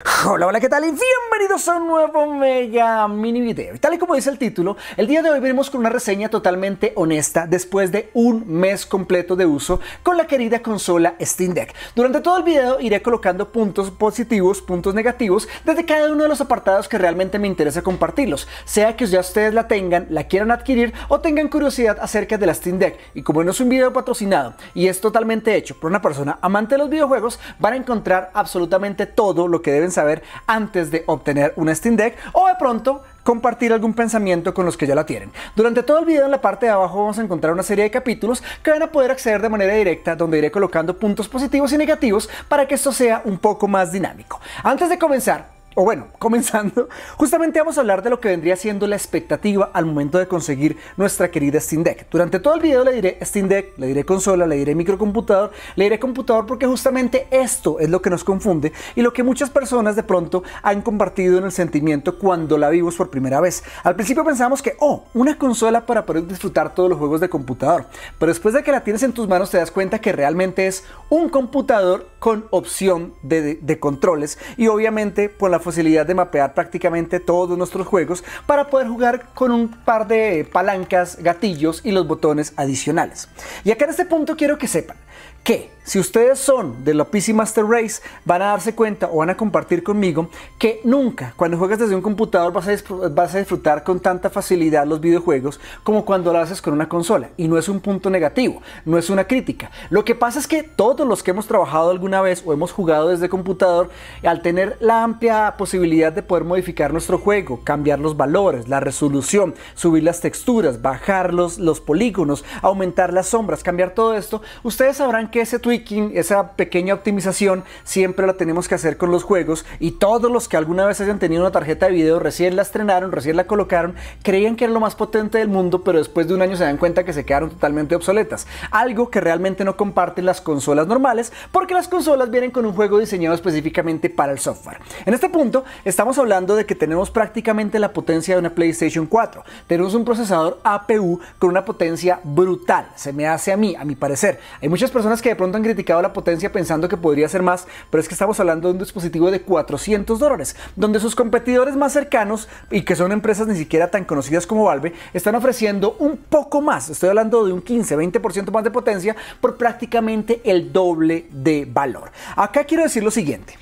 Hola, hola, ¿qué tal? Y bienvenidos a un nuevo mega mini video. Y tal y como dice el título, el día de hoy venimos con una reseña totalmente honesta después de un mes completo de uso con la querida consola Steam Deck. Durante todo el video iré colocando puntos positivos, puntos negativos desde cada uno de los apartados que realmente me interesa compartirlos, sea que ya ustedes la tengan, la quieran adquirir o tengan curiosidad acerca de la Steam Deck. Y como no es un video patrocinado y es totalmente hecho por una persona amante de los videojuegos, van a encontrar absolutamente todo lo que deben saber antes de obtener un Steam Deck o de pronto compartir algún pensamiento con los que ya la tienen. Durante todo el video en la parte de abajo vamos a encontrar una serie de capítulos que van a poder acceder de manera directa donde iré colocando puntos positivos y negativos para que esto sea un poco más dinámico. Antes de comenzar, o bueno, comenzando, justamente vamos a hablar de lo que vendría siendo la expectativa al momento de conseguir nuestra querida Steam Deck. Durante todo el video le diré Steam Deck, le diré consola, le diré microcomputador, le diré computador porque justamente esto es lo que nos confunde y lo que muchas personas de pronto han compartido en el sentimiento cuando la vimos por primera vez. Al principio pensamos que, oh, una consola para poder disfrutar todos los juegos de computador, pero después de que la tienes en tus manos te das cuenta que realmente es un computador con opción de, de controles y obviamente por la posibilidad de mapear prácticamente todos nuestros juegos para poder jugar con un par de palancas, gatillos y los botones adicionales. Y acá en este punto quiero que sepan que si ustedes son de la PC Master Race, van a darse cuenta o van a compartir conmigo que nunca cuando juegas desde un computador vas a, disfrutar con tanta facilidad los videojuegos como cuando lo haces con una consola. Y no es un punto negativo, no es una crítica. Lo que pasa es que todos los que hemos trabajado alguna vez o hemos jugado desde computador, al tener la amplia posibilidad de poder modificar nuestro juego, cambiar los valores, la resolución, subir las texturas, bajar los, los polígonos, aumentar las sombras, cambiar todo esto, ustedes sabrán que ese tweaking, esa pequeña optimización, siempre la tenemos que hacer con los juegos y todos los que alguna vez hayan tenido una tarjeta de video, recién la estrenaron, recién la colocaron, creían que era lo más potente del mundo, pero después de un año se dan cuenta que se quedaron totalmente obsoletas. Algo que realmente no comparten las consolas normales, porque las consolas vienen con un juego diseñado específicamente para el software. En este punto, estamos hablando de que tenemos prácticamente la potencia de una PlayStation 4. Tenemos un procesador APU con una potencia brutal, se me hace a mí, a mi parecer. Hay muchas personas que de pronto han criticado la potencia pensando que podría ser más, pero es que estamos hablando de un dispositivo de 400 dólares, donde sus competidores más cercanos y que son empresas ni siquiera tan conocidas como Valve, están ofreciendo un poco más, estoy hablando de un 15-20% más de potencia por prácticamente el doble de valor. Acá quiero decir lo siguiente.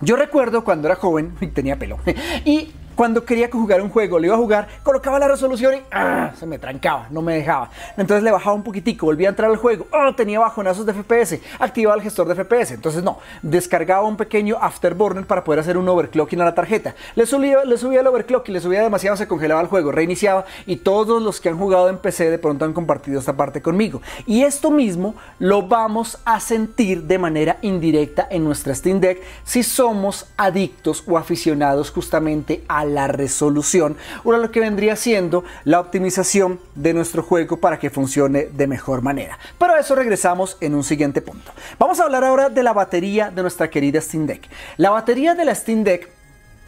Yo recuerdo cuando era joven y tenía pelo y cuando quería jugar un juego, le iba a jugar, colocaba la resolución y ah, se me trancaba, no me dejaba. Entonces le bajaba un poquitico, volvía a entrar al juego, ah, tenía bajonazos de FPS, activaba el gestor de FPS. Entonces no, descargaba un pequeño afterburner para poder hacer un overclocking a la tarjeta. Le subía, le subía el overclock y le subía demasiado, se congelaba el juego, reiniciaba y todos los que han jugado en PC de pronto han compartido esta parte conmigo. Y esto mismo lo vamos a sentir de manera indirecta en nuestra Steam Deck si somos adictos o aficionados justamente a la resolución o lo que vendría siendo la optimización de nuestro juego para que funcione de mejor manera. Pero a eso regresamos en un siguiente punto. Vamos a hablar ahora de la batería de nuestra querida Steam Deck. La batería de la Steam Deck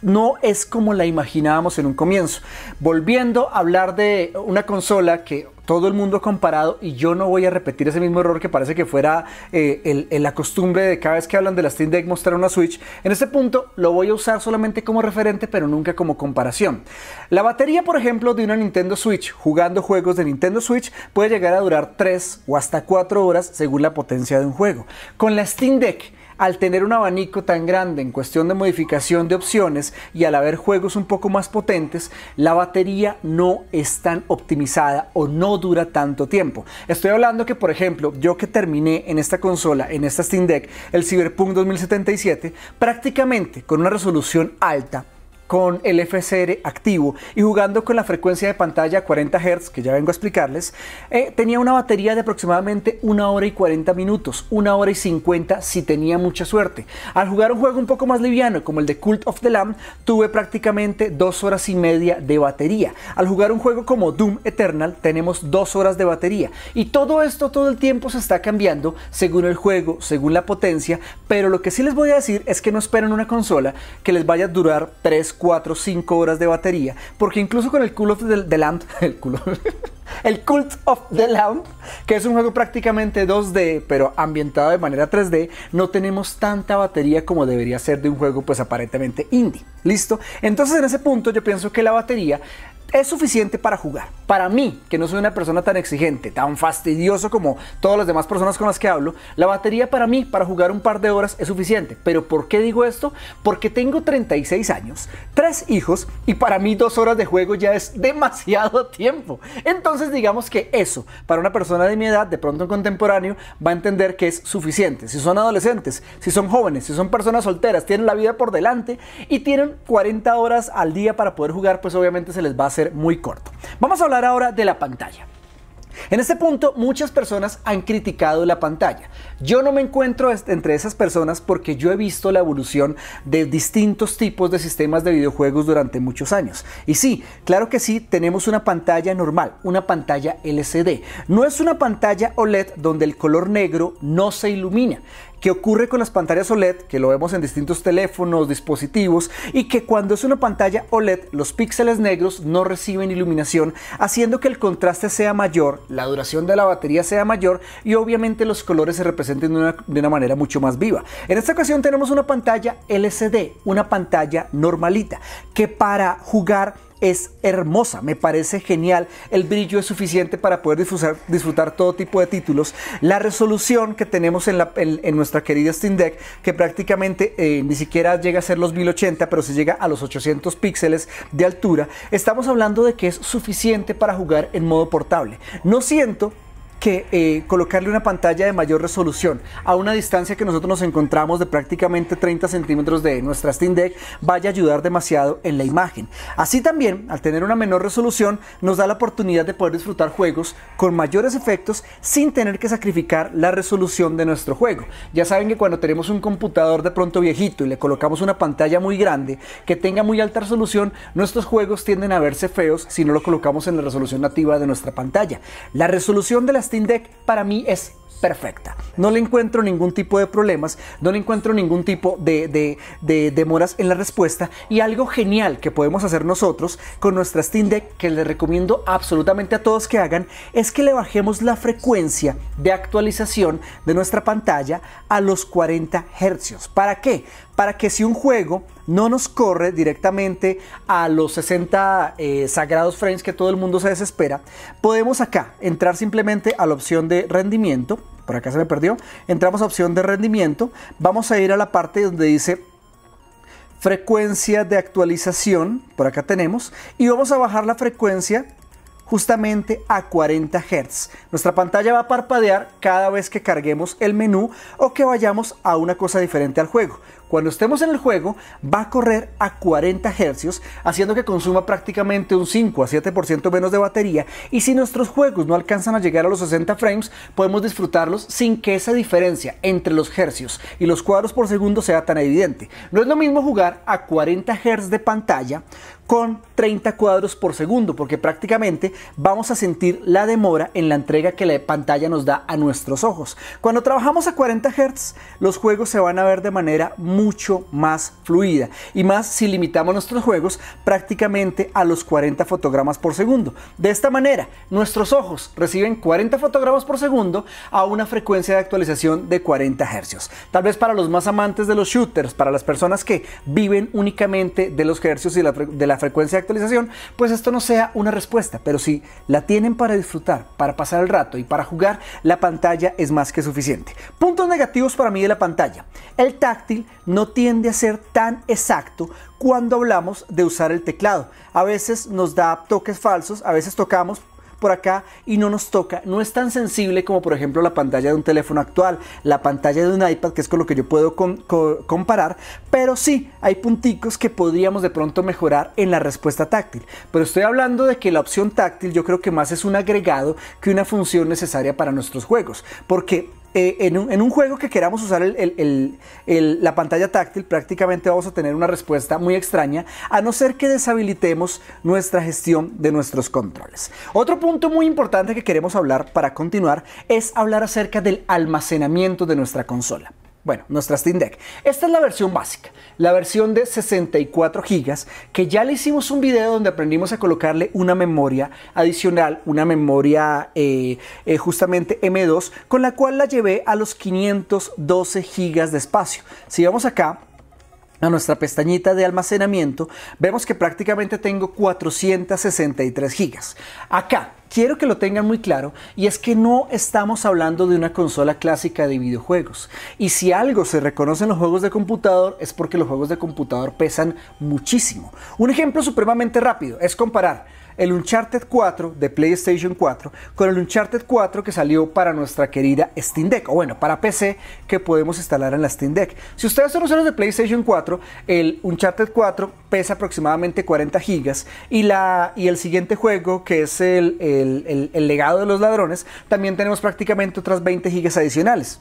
no es como la imaginábamos en un comienzo. Volviendo a hablar de una consola que todo el mundo ha comparado y yo no voy a repetir ese mismo error que parece que fuera eh, la costumbre de cada vez que hablan de la Steam Deck mostrar una Switch. En este punto lo voy a usar solamente como referente pero nunca como comparación. La batería por ejemplo de una Nintendo Switch jugando juegos de Nintendo Switch puede llegar a durar 3 o hasta 4 horas según la potencia de un juego. Con la Steam Deck al tener un abanico tan grande en cuestión de modificación de opciones y al haber juegos un poco más potentes, la batería no es tan optimizada o no dura tanto tiempo. Estoy hablando que, por ejemplo, yo que terminé en esta consola, en esta Steam Deck, el Cyberpunk 2077, prácticamente con una resolución alta, con el FCR activo y jugando con la frecuencia de pantalla 40 Hz, que ya vengo a explicarles, eh, tenía una batería de aproximadamente 1 hora y 40 minutos, 1 hora y 50 si tenía mucha suerte. Al jugar un juego un poco más liviano como el de Cult of the Lamb, tuve prácticamente 2 horas y media de batería. Al jugar un juego como Doom Eternal, tenemos 2 horas de batería. Y todo esto todo el tiempo se está cambiando según el juego, según la potencia, pero lo que sí les voy a decir es que no esperen una consola que les vaya a durar 3, 4, 5 horas de batería. Porque incluso con el Cult of the, Land Lamp, el, Cult of the Land que es un juego prácticamente 2D, pero ambientado de manera 3D, no tenemos tanta batería como debería ser de un juego pues aparentemente indie. ¿Listo? Entonces en ese punto yo pienso que la batería es suficiente para jugar. Para mí, que no soy una persona tan exigente, tan fastidioso como todas las demás personas con las que hablo, la batería para mí, para jugar un par de horas, es suficiente. ¿Pero por qué digo esto? Porque tengo 36 años, tres hijos y para mí dos horas de juego ya es demasiado tiempo. Entonces digamos que eso, para una persona de mi edad, de pronto contemporáneo, va a entender que es suficiente. Si son adolescentes, si son jóvenes, si son personas solteras, tienen la vida por delante y tienen 40 horas al día para poder jugar, pues obviamente se les va a ser muy corto. Vamos a hablar ahora de la pantalla. En este punto muchas personas han criticado la pantalla. Yo no me encuentro entre esas personas porque yo he visto la evolución de distintos tipos de sistemas de videojuegos durante muchos años. Y sí, claro que sí, tenemos una pantalla normal, una pantalla LCD. No es una pantalla OLED donde el color negro no se ilumina que ocurre con las pantallas OLED, que lo vemos en distintos teléfonos, dispositivos, y que cuando es una pantalla OLED, los píxeles negros no reciben iluminación, haciendo que el contraste sea mayor, la duración de la batería sea mayor y obviamente los colores se representen de una, de una manera mucho más viva. En esta ocasión tenemos una pantalla LCD, una pantalla normalita, que para jugar es hermosa, me parece genial, el brillo es suficiente para poder disfrutar, disfrutar todo tipo de títulos, la resolución que tenemos en, la, en, nuestra querida Steam Deck, que prácticamente eh, ni siquiera llega a ser los 1080, pero se llega a los 800 píxeles de altura, estamos hablando de que es suficiente para jugar en modo portable. No siento que eh, colocarle una pantalla de mayor resolución a una distancia que nosotros nos encontramos de prácticamente 30 centímetros de nuestra Steam Deck vaya a ayudar demasiado en la imagen. Así también, al tener una menor resolución, nos da la oportunidad de poder disfrutar juegos con mayores efectos sin tener que sacrificar la resolución de nuestro juego. Ya saben que cuando tenemos un computador de pronto viejito y le colocamos una pantalla muy grande que tenga muy alta resolución, nuestros juegos tienden a verse feos si no lo colocamos en la resolución nativa de nuestra pantalla. La resolución de la Steam Deck para mí es perfecta. No le encuentro ningún tipo de problemas, no le encuentro ningún tipo de, de, demoras en la respuesta y algo genial que podemos hacer nosotros con nuestra Steam Deck que le recomiendo absolutamente a todos que hagan es que le bajemos la frecuencia de actualización de nuestra pantalla a los 40 Hz. ¿Para qué? para que si un juego no nos corre directamente a los 60 eh, sagrados frames que todo el mundo se desespera, podemos acá entrar simplemente a la opción de rendimiento. Por acá se me perdió. Entramos a opción de rendimiento. Vamos a ir a la parte donde dice frecuencia de actualización. Por acá tenemos. Y vamos a bajar la frecuencia justamente a 40 Hz. Nuestra pantalla va a parpadear cada vez que carguemos el menú o que vayamos a una cosa diferente al juego. Cuando estemos en el juego, va a correr a 40 Hz, haciendo que consuma prácticamente un 5 a 7% menos de batería. Y si nuestros juegos no alcanzan a llegar a los 60 frames, podemos disfrutarlos sin que esa diferencia entre los Hz y los cuadros por segundo sea tan evidente. No es lo mismo jugar a 40 Hz de pantalla con 30 cuadros por segundo, porque prácticamente vamos a sentir la demora en la entrega que la pantalla nos da a nuestros ojos. Cuando trabajamos a 40 Hz, los juegos se van a ver de manera mucho más fluida y más si limitamos nuestros juegos prácticamente a los 40 fotogramas por segundo. De esta manera, nuestros ojos reciben 40 fotogramas por segundo a una frecuencia de actualización de 40 hercios Tal vez para los más amantes de los shooters, para las personas que viven únicamente de los hercios y de la frecuencia de actualización, pues esto no sea una respuesta, pero si la tienen para disfrutar, para pasar el rato y para jugar, la pantalla es más que suficiente. Puntos negativos para mí de la pantalla. El táctil no tiende a ser tan exacto cuando hablamos de usar el teclado. A veces nos da toques falsos, a veces tocamos por acá y no nos toca. No es tan sensible como por ejemplo la pantalla de un teléfono actual, la pantalla de un iPad, que es con lo que yo puedo comparar, pero sí hay punticos que podríamos de pronto mejorar en la respuesta táctil. Pero estoy hablando de que la opción táctil yo creo que más es un agregado que una función necesaria para nuestros juegos, porque eh, en, un, juego que queramos usar la pantalla táctil, prácticamente vamos a tener una respuesta muy extraña, a no ser que deshabilitemos nuestra gestión de nuestros controles. Otro punto muy importante que queremos hablar para continuar es hablar acerca del almacenamiento de nuestra consola. Bueno, nuestra Steam Deck. Esta es la versión básica, la versión de 64 GB, que ya le hicimos un video donde aprendimos a colocarle una memoria adicional, una memoria eh, eh, justamente M2, con la cual la llevé a los 512 GB de espacio. Si vamos acá, a nuestra pestañita de almacenamiento, vemos que prácticamente tengo 463 gigas. Acá, quiero que lo tengan muy claro, y es que no estamos hablando de una consola clásica de videojuegos. Y si algo se reconoce en los juegos de computador, es porque los juegos de computador pesan muchísimo. Un ejemplo supremamente rápido es comparar el Uncharted 4 de PlayStation 4 con el Uncharted 4 que salió para nuestra querida Steam Deck, o bueno, para PC que podemos instalar en la Steam Deck. Si ustedes son usuarios de PlayStation 4, el Uncharted 4 pesa aproximadamente 40 gigas y, la, y el siguiente juego que es el, el, legado de los ladrones, también tenemos prácticamente otras 20 gigas adicionales.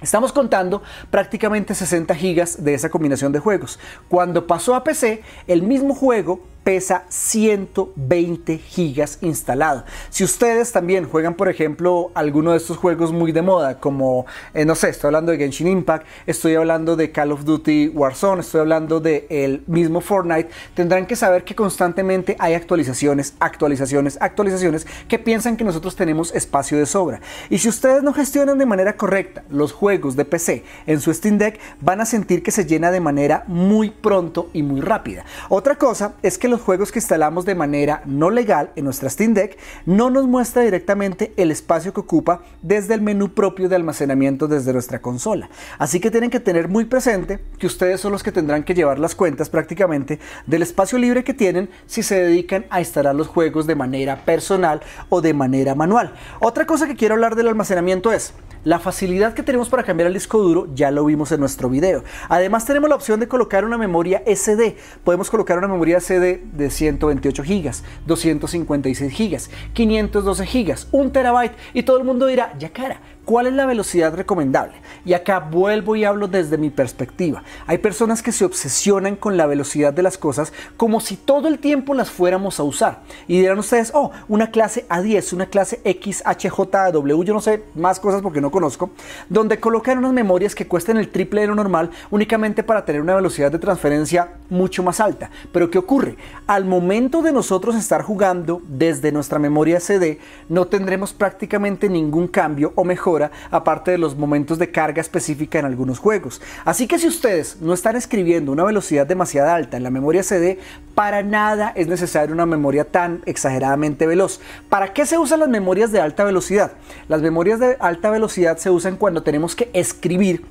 Estamos contando prácticamente 60 gigas de esa combinación de juegos. Cuando pasó a PC, el mismo juego pesa 120 gigas instalado. Si ustedes también juegan, por ejemplo, alguno de estos juegos muy de moda, como, eh, no sé, estoy hablando de Genshin Impact, estoy hablando de Call of Duty Warzone, estoy hablando del el mismo Fortnite, tendrán que saber que constantemente hay actualizaciones, actualizaciones, actualizaciones que piensan que nosotros tenemos espacio de sobra. Y si ustedes no gestionan de manera correcta los juegos de PC en su Steam Deck, van a sentir que se llena de manera muy pronto y muy rápida. Otra cosa es que los juegos que instalamos de manera no legal en nuestra Steam Deck no nos muestra directamente el espacio que ocupa desde el menú propio de almacenamiento desde nuestra consola. Así que tienen que tener muy presente que ustedes son los que tendrán que llevar las cuentas prácticamente del espacio libre que tienen si se dedican a instalar los juegos de manera personal o de manera manual. Otra cosa que quiero hablar del almacenamiento es, la facilidad que tenemos para cambiar el disco duro ya lo vimos en nuestro video. Además tenemos la opción de colocar una memoria SD. Podemos colocar una memoria SD de 128 GB, 256 GB, 512 GB, 1 TB y todo el mundo dirá, ya cara, ¿Cuál es la velocidad recomendable? Y acá vuelvo y hablo desde mi perspectiva. Hay personas que se obsesionan con la velocidad de las cosas como si todo el tiempo las fuéramos a usar. Y dirán ustedes, oh, una clase A10, una clase XHJW, yo no sé más cosas porque no conozco, donde colocan unas memorias que cuestan el triple de lo normal únicamente para tener una velocidad de transferencia mucho más alta. Pero ¿qué ocurre? Al momento de nosotros estar jugando desde nuestra memoria CD, no tendremos prácticamente ningún cambio o mejor aparte de los momentos de carga específica en algunos juegos. Así que si ustedes no están escribiendo una velocidad demasiado alta en la memoria CD, para nada es necesaria una memoria tan exageradamente veloz. ¿Para qué se usan las memorias de alta velocidad? Las memorias de alta velocidad se usan cuando tenemos que escribir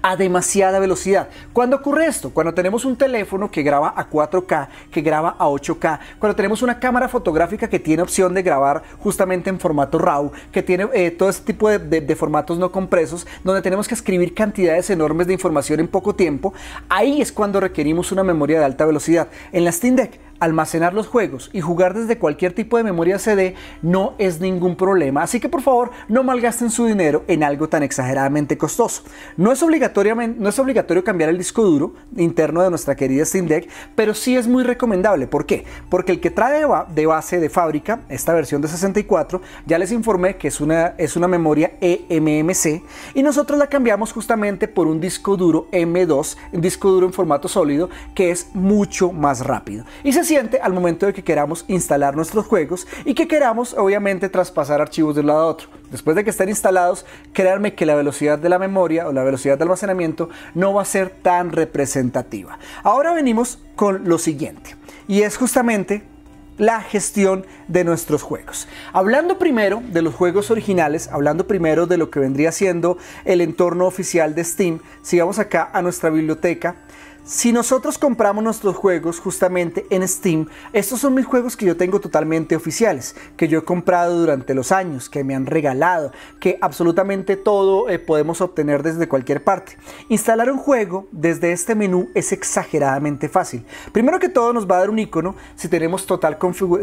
a demasiada velocidad. ¿Cuándo ocurre esto? Cuando tenemos un teléfono que graba a 4K, que graba a 8K, cuando tenemos una cámara fotográfica que tiene opción de grabar justamente en formato RAW, que tiene eh, todo este tipo de, de formatos no compresos, donde tenemos que escribir cantidades enormes de información en poco tiempo, ahí es cuando requerimos una memoria de alta velocidad. En la Steam Deck almacenar los juegos y jugar desde cualquier tipo de memoria CD no es ningún problema, así que por favor no malgasten su dinero en algo tan exageradamente costoso. No es, obligatoriamente no es obligatorio cambiar el disco duro interno de nuestra querida Steam Deck, pero sí es muy recomendable. ¿Por qué? Porque el que trae de base de fábrica, esta versión de 64, ya les informé que es una, es una memoria eMMC y nosotros la cambiamos justamente por un disco duro M2, un disco duro en formato sólido que es mucho más rápido. Y se al momento de que queramos instalar nuestros juegos y que queramos obviamente traspasar archivos de un lado a otro. Después de que estén instalados, créanme que la velocidad de la memoria o la velocidad de almacenamiento no va a ser tan representativa. Ahora venimos con lo siguiente y es justamente la gestión de nuestros juegos. Hablando primero de los juegos originales, hablando primero de lo que vendría siendo el entorno oficial de Steam, sigamos acá a nuestra biblioteca si nosotros compramos nuestros juegos justamente en Steam, estos son mis juegos que yo tengo totalmente oficiales, que yo he comprado durante los años, que me han regalado, que absolutamente todo eh, podemos obtener desde cualquier parte. Instalar un juego desde este menú es exageradamente fácil. Primero que todo nos va a dar un icono si tenemos total,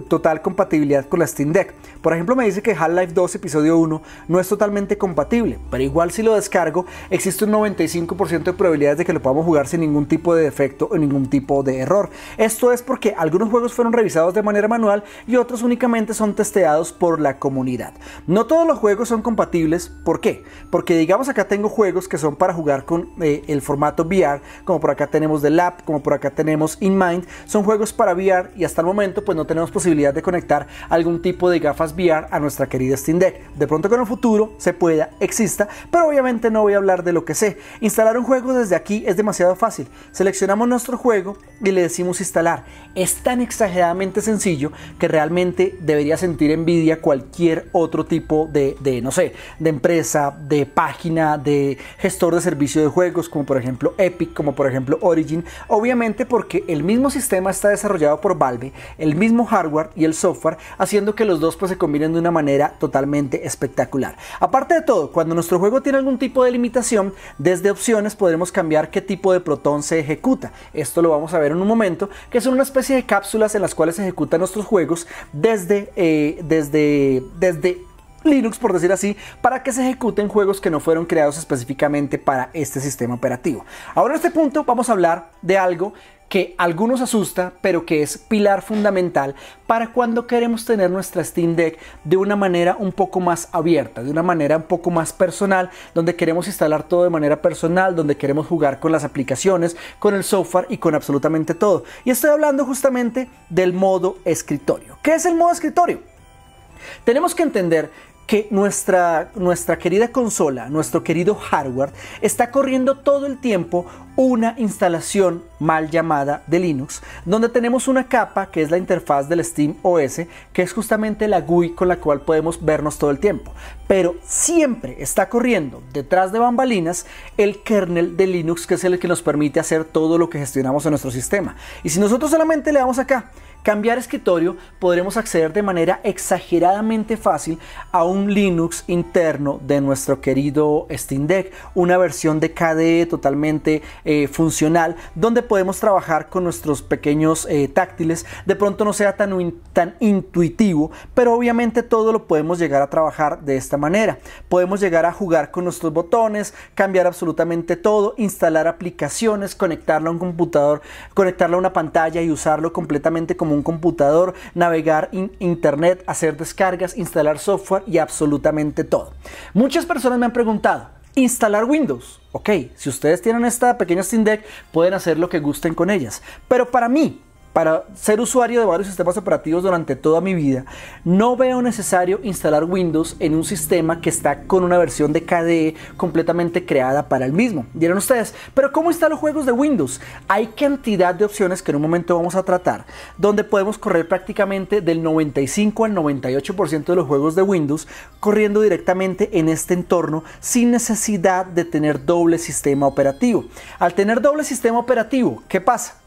total compatibilidad con la Steam Deck. Por ejemplo me dice que Half-Life 2 episodio 1 no es totalmente compatible, pero igual si lo descargo existe un 95% de probabilidades de que lo podamos jugar sin ningún tipo de defecto o ningún tipo de error. Esto es porque algunos juegos fueron revisados de manera manual y otros únicamente son testeados por la comunidad. No todos los juegos son compatibles, ¿por qué? Porque digamos acá tengo juegos que son para jugar con eh, el formato VR, como por acá tenemos The Lab, como por acá tenemos InMind, son juegos para VR y hasta el momento pues no tenemos posibilidad de conectar algún tipo de gafas VR a nuestra querida Steam Deck. De pronto que en el futuro se pueda, exista, pero obviamente no voy a hablar de lo que sé. Instalar un juego desde aquí es demasiado fácil. Seleccionamos nuestro juego y le decimos instalar. Es tan exageradamente sencillo que realmente debería sentir envidia cualquier otro tipo de, no sé, de empresa, de página, de gestor de servicio de juegos, como por ejemplo Epic, como por ejemplo Origin. Obviamente porque el mismo sistema está desarrollado por Valve, el mismo hardware y el software, haciendo que los dos pues, se combinen de una manera totalmente espectacular. Aparte de todo, cuando nuestro juego tiene algún tipo de limitación, desde opciones podremos cambiar qué tipo de protón se ejecuta ejecuta. Esto lo vamos a ver en un momento, que son una especie de cápsulas en las cuales se ejecutan nuestros juegos desde, eh, desde, desde Linux, por decir así, para que se ejecuten juegos que no fueron creados específicamente para este sistema operativo. Ahora en este punto vamos a hablar de algo que algunos asusta, pero que es pilar fundamental para cuando queremos tener nuestra Steam Deck de una manera un poco más abierta, de una manera un poco más personal, donde queremos instalar todo de manera personal, donde queremos jugar con las aplicaciones, con el software y con absolutamente todo. Y estoy hablando justamente del modo escritorio. ¿Qué es el modo escritorio? Tenemos que entender que nuestra, nuestra querida consola, nuestro querido hardware, está corriendo todo el tiempo una instalación mal llamada de Linux, donde tenemos una capa que es la interfaz del Steam OS, que es justamente la GUI con la cual podemos vernos todo el tiempo. Pero siempre está corriendo detrás de bambalinas el kernel de Linux, que es el que nos permite hacer todo lo que gestionamos en nuestro sistema. Y si nosotros solamente le damos acá, cambiar escritorio, podremos acceder de manera exageradamente fácil a un Linux interno de nuestro querido Steam Deck, una versión de KDE totalmente eh, funcional, donde podemos trabajar con nuestros pequeños eh, táctiles. De pronto no sea tan, tan intuitivo, pero obviamente todo lo podemos llegar a trabajar de esta manera. Podemos llegar a jugar con nuestros botones, cambiar absolutamente todo, instalar aplicaciones, conectarlo a un computador, conectarlo a una pantalla y usarlo completamente como un computador, navegar en internet, hacer descargas, instalar software y absolutamente todo. Muchas personas me han preguntado, instalar Windows. Ok, si ustedes tienen esta pequeña Steam Deck, pueden hacer lo que gusten con ellas. Pero para mí, para ser usuario de varios sistemas operativos durante toda mi vida, no veo necesario instalar Windows en un sistema que está con una versión de KDE completamente creada para el mismo. Dieron ustedes, pero ¿cómo instalo juegos de Windows? Hay cantidad de opciones que en un momento vamos a tratar, donde podemos correr prácticamente del 95 al 98% de los juegos de Windows corriendo directamente en este entorno sin necesidad de tener doble sistema operativo. Al tener doble sistema operativo, ¿qué pasa?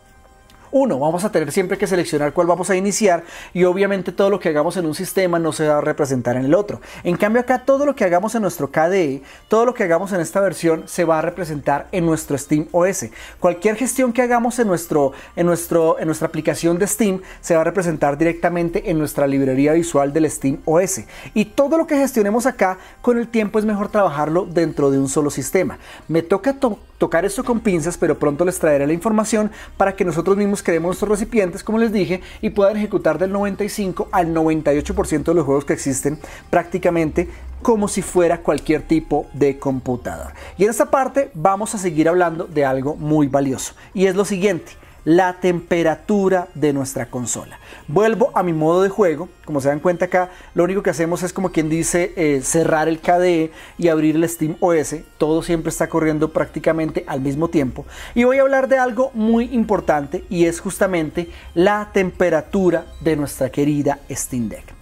uno, vamos a tener siempre que seleccionar cuál vamos a iniciar y obviamente todo lo que hagamos en un sistema no se va a representar en el otro. En cambio acá todo lo que hagamos en nuestro KDE, todo lo que hagamos en esta versión se va a representar en nuestro Steam OS. Cualquier gestión que hagamos en, nuestro, en, nuestro, en nuestra aplicación de Steam se va a representar directamente en nuestra librería visual del Steam OS. Y todo lo que gestionemos acá con el tiempo es mejor trabajarlo dentro de un solo sistema. Me toca tocar esto con pinzas, pero pronto les traeré la información para que nosotros mismos creemos estos recipientes, como les dije, y puedan ejecutar del 95 al 98% de los juegos que existen prácticamente como si fuera cualquier tipo de computador. Y en esta parte vamos a seguir hablando de algo muy valioso, y es lo siguiente la temperatura de nuestra consola. Vuelvo a mi modo de juego. Como se dan cuenta acá, lo único que hacemos es como quien dice eh, cerrar el KDE y abrir el Steam OS. Todo siempre está corriendo prácticamente al mismo tiempo. Y voy a hablar de algo muy importante y es justamente la temperatura de nuestra querida Steam Deck.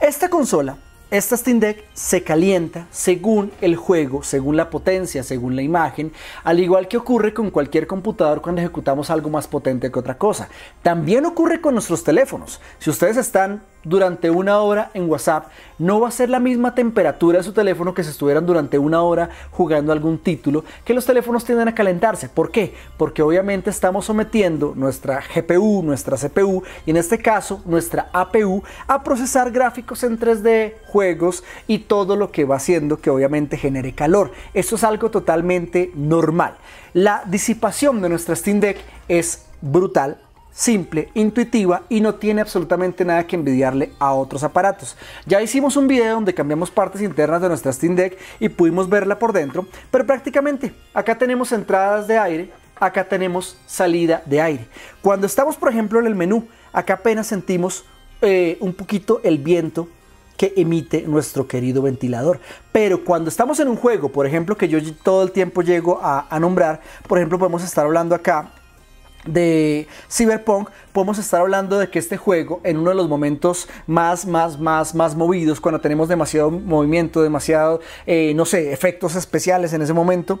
Esta consola esta Steam Deck se calienta según el juego, según la potencia, según la imagen, al igual que ocurre con cualquier computador cuando ejecutamos algo más potente que otra cosa. También ocurre con nuestros teléfonos. Si ustedes están durante una hora en WhatsApp, no va a ser la misma temperatura de su teléfono que si estuvieran durante una hora jugando algún título, que los teléfonos tienden a calentarse. ¿Por qué? Porque obviamente estamos sometiendo nuestra GPU, nuestra CPU y en este caso nuestra APU a procesar gráficos en 3D, juegos y todo lo que va haciendo que obviamente genere calor. Esto es algo totalmente normal. La disipación de nuestra Steam Deck es brutal simple, intuitiva y no tiene absolutamente nada que envidiarle a otros aparatos. Ya hicimos un video donde cambiamos partes internas de nuestra Steam Deck y pudimos verla por dentro, pero prácticamente acá tenemos entradas de aire, acá tenemos salida de aire. Cuando estamos por ejemplo en el menú, acá apenas sentimos eh, un poquito el viento que emite nuestro querido ventilador. Pero cuando estamos en un juego, por ejemplo, que yo todo el tiempo llego a nombrar, por ejemplo, podemos estar hablando acá de Cyberpunk, podemos estar hablando de que este juego, en uno de los momentos más, más, más, más movidos, cuando tenemos demasiado movimiento, demasiado, eh, no sé, efectos especiales en ese momento,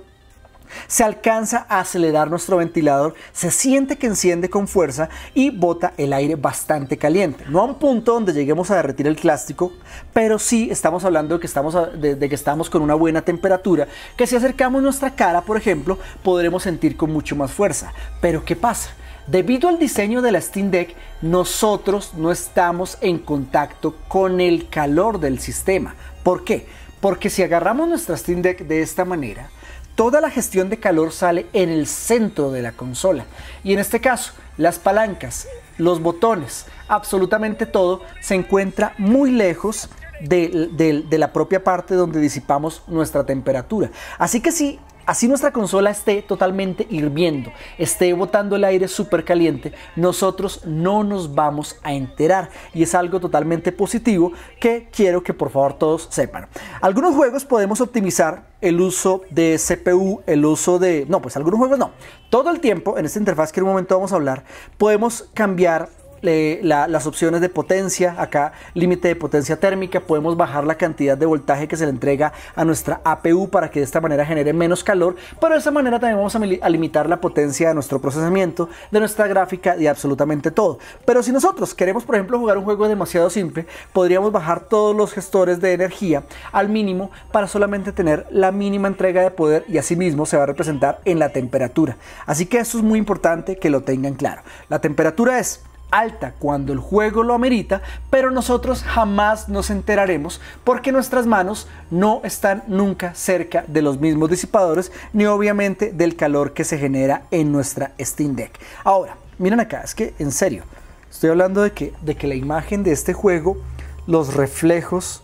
se alcanza a acelerar nuestro ventilador, se siente que enciende con fuerza y bota el aire bastante caliente. No a un punto donde lleguemos a derretir el plástico, pero sí estamos hablando de que estamos, de que estamos con una buena temperatura, que si acercamos nuestra cara, por ejemplo, podremos sentir con mucho más fuerza. Pero ¿qué pasa? Debido al diseño de la Steam Deck, nosotros no estamos en contacto con el calor del sistema. ¿Por qué? Porque si agarramos nuestra Steam Deck de esta manera, toda la gestión de calor sale en el centro de la consola. Y en este caso, las palancas, los botones, absolutamente todo se encuentra muy lejos de, la propia parte donde disipamos nuestra temperatura. Así que sí. Así nuestra consola esté totalmente hirviendo, esté botando el aire súper caliente, nosotros no nos vamos a enterar y es algo totalmente positivo que quiero que por favor todos sepan. Algunos juegos podemos optimizar el uso de CPU, el uso de... No, pues algunos juegos no. Todo el tiempo, en esta interfaz que en un momento vamos a hablar, podemos cambiar las opciones de potencia, acá límite de potencia térmica, podemos bajar la cantidad de voltaje que se le entrega a nuestra APU para que de esta manera genere menos calor, pero de esta manera también vamos a, limitar la potencia de nuestro procesamiento, de nuestra gráfica y absolutamente todo. Pero si nosotros queremos, por ejemplo, jugar un juego demasiado simple, podríamos bajar todos los gestores de energía al mínimo para solamente tener la mínima entrega de poder y asimismo se va a representar en la temperatura. Así que esto es muy importante que lo tengan claro. La temperatura es alta cuando el juego lo amerita, pero nosotros jamás nos enteraremos porque nuestras manos no están nunca cerca de los mismos disipadores ni obviamente del calor que se genera en nuestra Steam Deck. Ahora, miren acá, es que en serio, estoy hablando de que, de que la imagen de este juego, los reflejos,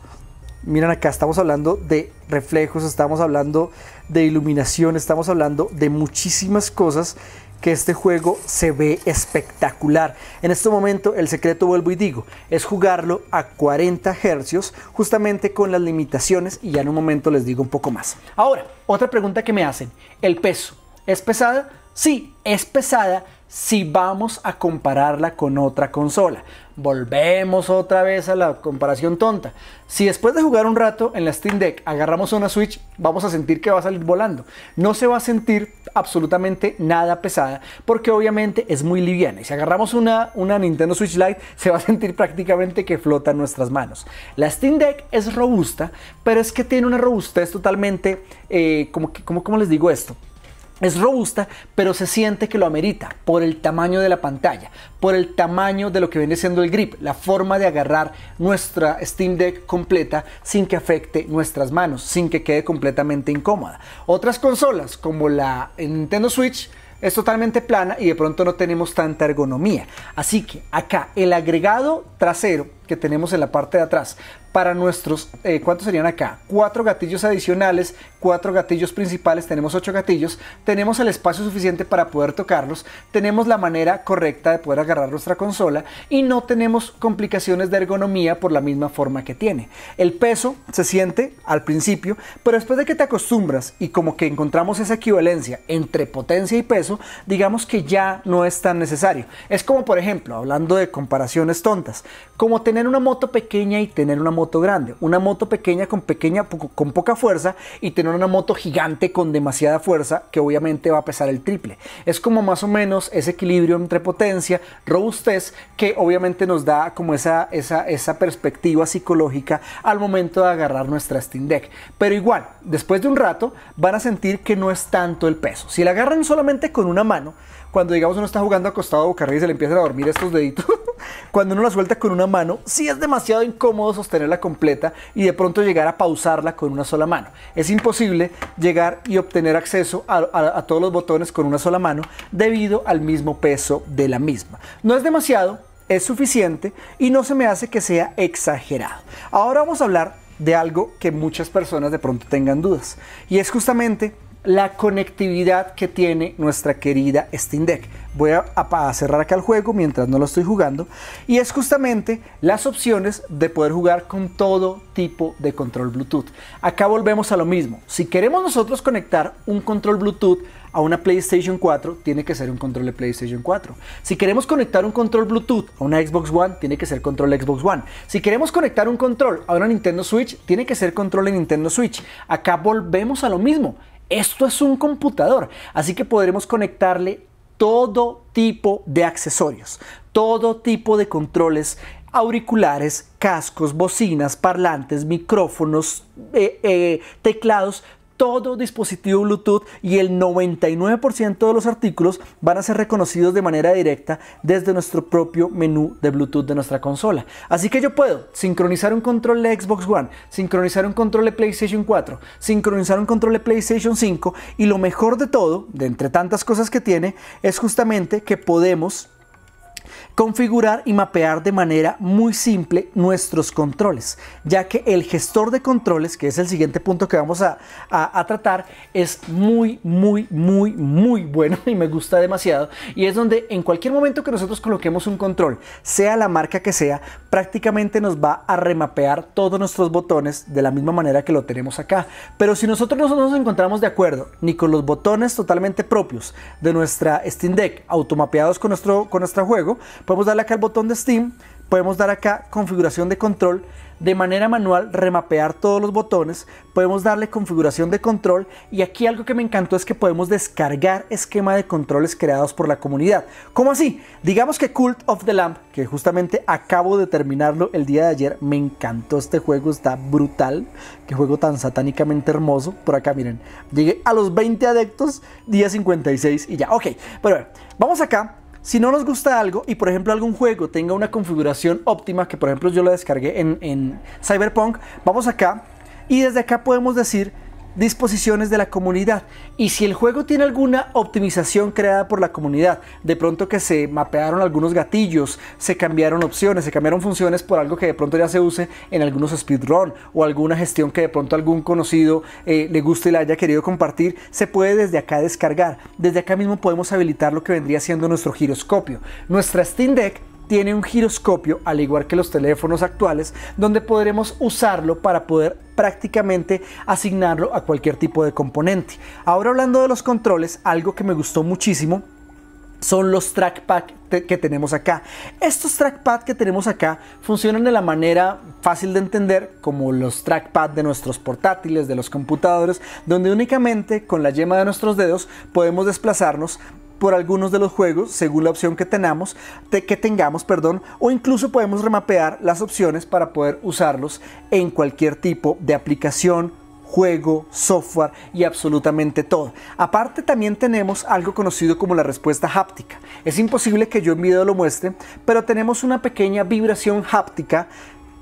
miren acá, estamos hablando de reflejos, estamos hablando de iluminación, estamos hablando de muchísimas cosas que este juego se ve espectacular. En este momento el secreto, vuelvo y digo, es jugarlo a 40 Hz, justamente con las limitaciones y ya en un momento les digo un poco más. Ahora, otra pregunta que me hacen, ¿el peso es pesada? Sí, es pesada, si vamos a compararla con otra consola. Volvemos otra vez a la comparación tonta. Si después de jugar un rato en la Steam Deck agarramos una Switch, vamos a sentir que va a salir volando. No se va a sentir absolutamente nada pesada porque obviamente es muy liviana. Y si agarramos una, Nintendo Switch Lite, se va a sentir prácticamente que flota en nuestras manos. La Steam Deck es robusta, pero es que tiene una robustez totalmente, eh, como, ¿cómo les digo esto? Es robusta, pero se siente que lo amerita por el tamaño de la pantalla, por el tamaño de lo que viene siendo el grip, la forma de agarrar nuestra Steam Deck completa sin que afecte nuestras manos, sin que quede completamente incómoda. Otras consolas como la Nintendo Switch es totalmente plana y de pronto no tenemos tanta ergonomía. Así que acá el agregado trasero que tenemos en la parte de atrás para nuestros, eh, ¿cuántos serían acá? Cuatro gatillos adicionales, cuatro gatillos principales, tenemos ocho gatillos, tenemos el espacio suficiente para poder tocarlos, tenemos la manera correcta de poder agarrar nuestra consola y no tenemos complicaciones de ergonomía por la misma forma que tiene. El peso se siente al principio, pero después de que te acostumbras y como que encontramos esa equivalencia entre potencia y peso, digamos que ya no es tan necesario. Es como por ejemplo, hablando de comparaciones tontas, como tenemos tener una moto pequeña y tener una moto grande. Una moto pequeña con, pequeña con poca fuerza y tener una moto gigante con demasiada fuerza que obviamente va a pesar el triple. Es como más o menos ese equilibrio entre potencia, robustez, que obviamente nos da como esa, esa, esa perspectiva psicológica al momento de agarrar nuestra Steam Deck. Pero igual, después de un rato van a sentir que no es tanto el peso. Si la agarran solamente con una mano, cuando digamos uno está jugando acostado boca arriba y se le empiezan a dormir estos deditos, cuando uno la suelta con una mano, sí es demasiado incómodo sostenerla completa y de pronto llegar a pausarla con una sola mano. Es imposible llegar y obtener acceso a todos los botones con una sola mano debido al mismo peso de la misma. No es demasiado, es suficiente y no se me hace que sea exagerado. Ahora vamos a hablar de algo que muchas personas de pronto tengan dudas y es justamente la conectividad que tiene nuestra querida Steam Deck. Voy a, cerrar acá el juego mientras no lo estoy jugando. Y es justamente las opciones de poder jugar con todo tipo de control Bluetooth. Acá volvemos a lo mismo. Si queremos nosotros conectar un control Bluetooth a una PlayStation 4, tiene que ser un control de PlayStation 4. Si queremos conectar un control Bluetooth a una Xbox One, tiene que ser control Xbox One. Si queremos conectar un control a una Nintendo Switch, tiene que ser control de Nintendo Switch. Acá volvemos a lo mismo. Esto es un computador, así que podremos conectarle todo tipo de accesorios, todo tipo de controles, auriculares, cascos, bocinas, parlantes, micrófonos, eh, eh, teclados, todo dispositivo Bluetooth y el 99% de los artículos van a ser reconocidos de manera directa desde nuestro propio menú de Bluetooth de nuestra consola. Así que yo puedo sincronizar un control de Xbox One, sincronizar un control de PlayStation 4, sincronizar un control de PlayStation 5 y lo mejor de todo, de entre tantas cosas que tiene, es justamente que podemos configurar y mapear de manera muy simple nuestros controles, ya que el gestor de controles, que es el siguiente punto que vamos a, tratar, es muy, muy, muy, muy bueno y me gusta demasiado. Y es donde en cualquier momento que nosotros coloquemos un control, sea la marca que sea, prácticamente nos va a remapear todos nuestros botones de la misma manera que lo tenemos acá. Pero si nosotros no nos encontramos de acuerdo ni con los botones totalmente propios de nuestra Steam Deck, automapeados con nuestro, con nuestro juego, Podemos darle acá el botón de Steam, podemos dar acá configuración de control, de manera manual remapear todos los botones, podemos darle configuración de control y aquí algo que me encantó es que podemos descargar esquema de controles creados por la comunidad. ¿Cómo así? Digamos que Cult of the Lamp, que justamente acabo de terminarlo el día de ayer, me encantó este juego, está brutal, qué juego tan satánicamente hermoso. Por acá miren, llegué a los 20 adeptos, día 56 y ya, ok, pero bueno, vamos acá si no nos gusta algo y por ejemplo algún juego tenga una configuración óptima, que por ejemplo yo la descargué en, en Cyberpunk, vamos acá y desde acá podemos decir disposiciones de la comunidad. Y si el juego tiene alguna optimización creada por la comunidad, de pronto que se mapearon algunos gatillos, se cambiaron opciones, se cambiaron funciones por algo que de pronto ya se use en algunos speedrun o alguna gestión que de pronto algún conocido eh, le guste y la haya querido compartir, se puede desde acá descargar. Desde acá mismo podemos habilitar lo que vendría siendo nuestro giroscopio. Nuestra Steam Deck tiene un giroscopio, al igual que los teléfonos actuales, donde podremos usarlo para poder prácticamente asignarlo a cualquier tipo de componente. Ahora hablando de los controles, algo que me gustó muchísimo son los trackpad que tenemos acá. Estos trackpad que tenemos acá funcionan de la manera fácil de entender como los trackpad de nuestros portátiles, de los computadores, donde únicamente con la yema de nuestros dedos podemos desplazarnos por algunos de los juegos según la opción que tengamos, que tengamos perdón, o incluso podemos remapear las opciones para poder usarlos en cualquier tipo de aplicación, juego, software y absolutamente todo. Aparte también tenemos algo conocido como la respuesta háptica. Es imposible que yo en video lo muestre, pero tenemos una pequeña vibración háptica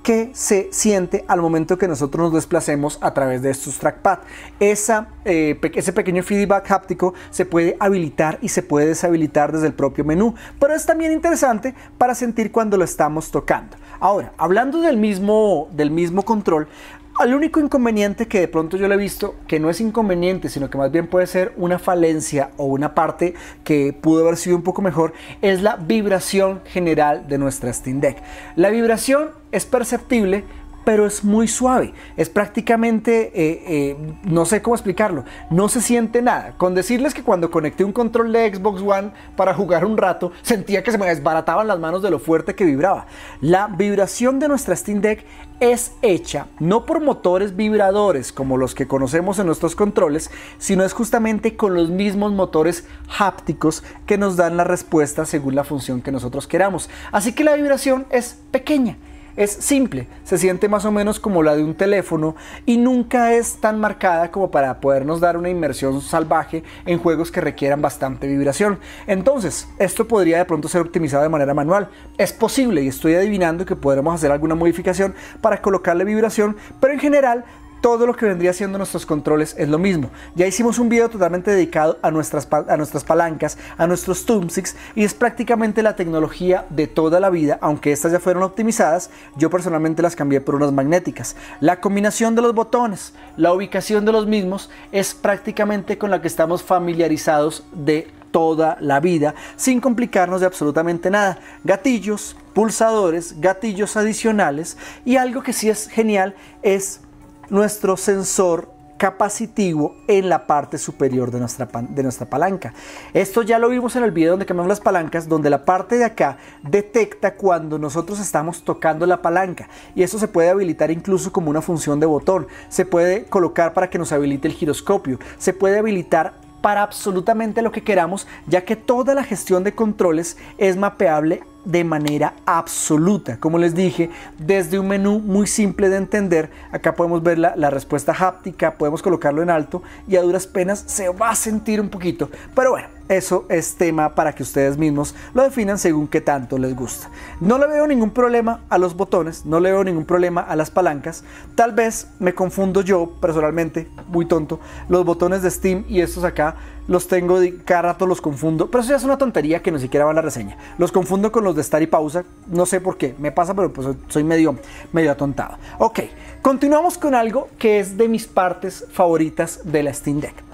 que se siente al momento que nosotros nos desplacemos a través de estos trackpad. Esa, eh, ese pequeño feedback háptico se puede habilitar y se puede deshabilitar desde el propio menú, pero es también interesante para sentir cuando lo estamos tocando. Ahora, hablando del mismo, del mismo control, al único inconveniente que de pronto yo le he visto, que no es inconveniente, sino que más bien puede ser una falencia o una parte que pudo haber sido un poco mejor, es la vibración general de nuestra Steam Deck. La vibración es perceptible, pero es muy suave. Es prácticamente, eh, eh, no sé cómo explicarlo, no se siente nada. Con decirles que cuando conecté un control de Xbox One para jugar un rato, sentía que se me desbarataban las manos de lo fuerte que vibraba. La vibración de nuestra Steam Deck es hecha no por motores vibradores como los que conocemos en nuestros controles, sino es justamente con los mismos motores hápticos que nos dan la respuesta según la función que nosotros queramos. Así que la vibración es pequeña es simple, se siente más o menos como la de un teléfono y nunca es tan marcada como para podernos dar una inmersión salvaje en juegos que requieran bastante vibración. Entonces, esto podría de pronto ser optimizado de manera manual. Es posible y estoy adivinando que podremos hacer alguna modificación para colocarle vibración, pero en general todo lo que vendría siendo nuestros controles es lo mismo. Ya hicimos un video totalmente dedicado a nuestras, a nuestras palancas, a nuestros thumbsticks y es prácticamente la tecnología de toda la vida, aunque estas ya fueron optimizadas, yo personalmente las cambié por unas magnéticas. La combinación de los botones, la ubicación de los mismos es prácticamente con la que estamos familiarizados de toda la vida sin complicarnos de absolutamente nada. Gatillos, pulsadores, gatillos adicionales y algo que sí es genial es nuestro sensor capacitivo en la parte superior de nuestra, de nuestra palanca. Esto ya lo vimos en el video donde cambiamos las palancas, donde la parte de acá detecta cuando nosotros estamos tocando la palanca y eso se puede habilitar incluso como una función de botón, se puede colocar para que nos habilite el giroscopio, se puede habilitar para absolutamente lo que queramos, ya que toda la gestión de controles es mapeable de manera absoluta. Como les dije, desde un menú muy simple de entender, acá podemos ver la, la, respuesta háptica, podemos colocarlo en alto y a duras penas se va a sentir un poquito. Pero bueno, eso es tema para que ustedes mismos lo definan según qué tanto les gusta. No le veo ningún problema a los botones, no le veo ningún problema a las palancas. Tal vez me confundo yo personalmente, muy tonto. Los botones de Steam y estos acá los tengo de, cada rato los confundo, pero eso ya es una tontería que ni siquiera va en la reseña. Los confundo con los de Start y pausa, no sé por qué, me pasa, pero pues soy medio medio atontado. Ok, continuamos con algo que es de mis partes favoritas de la Steam Deck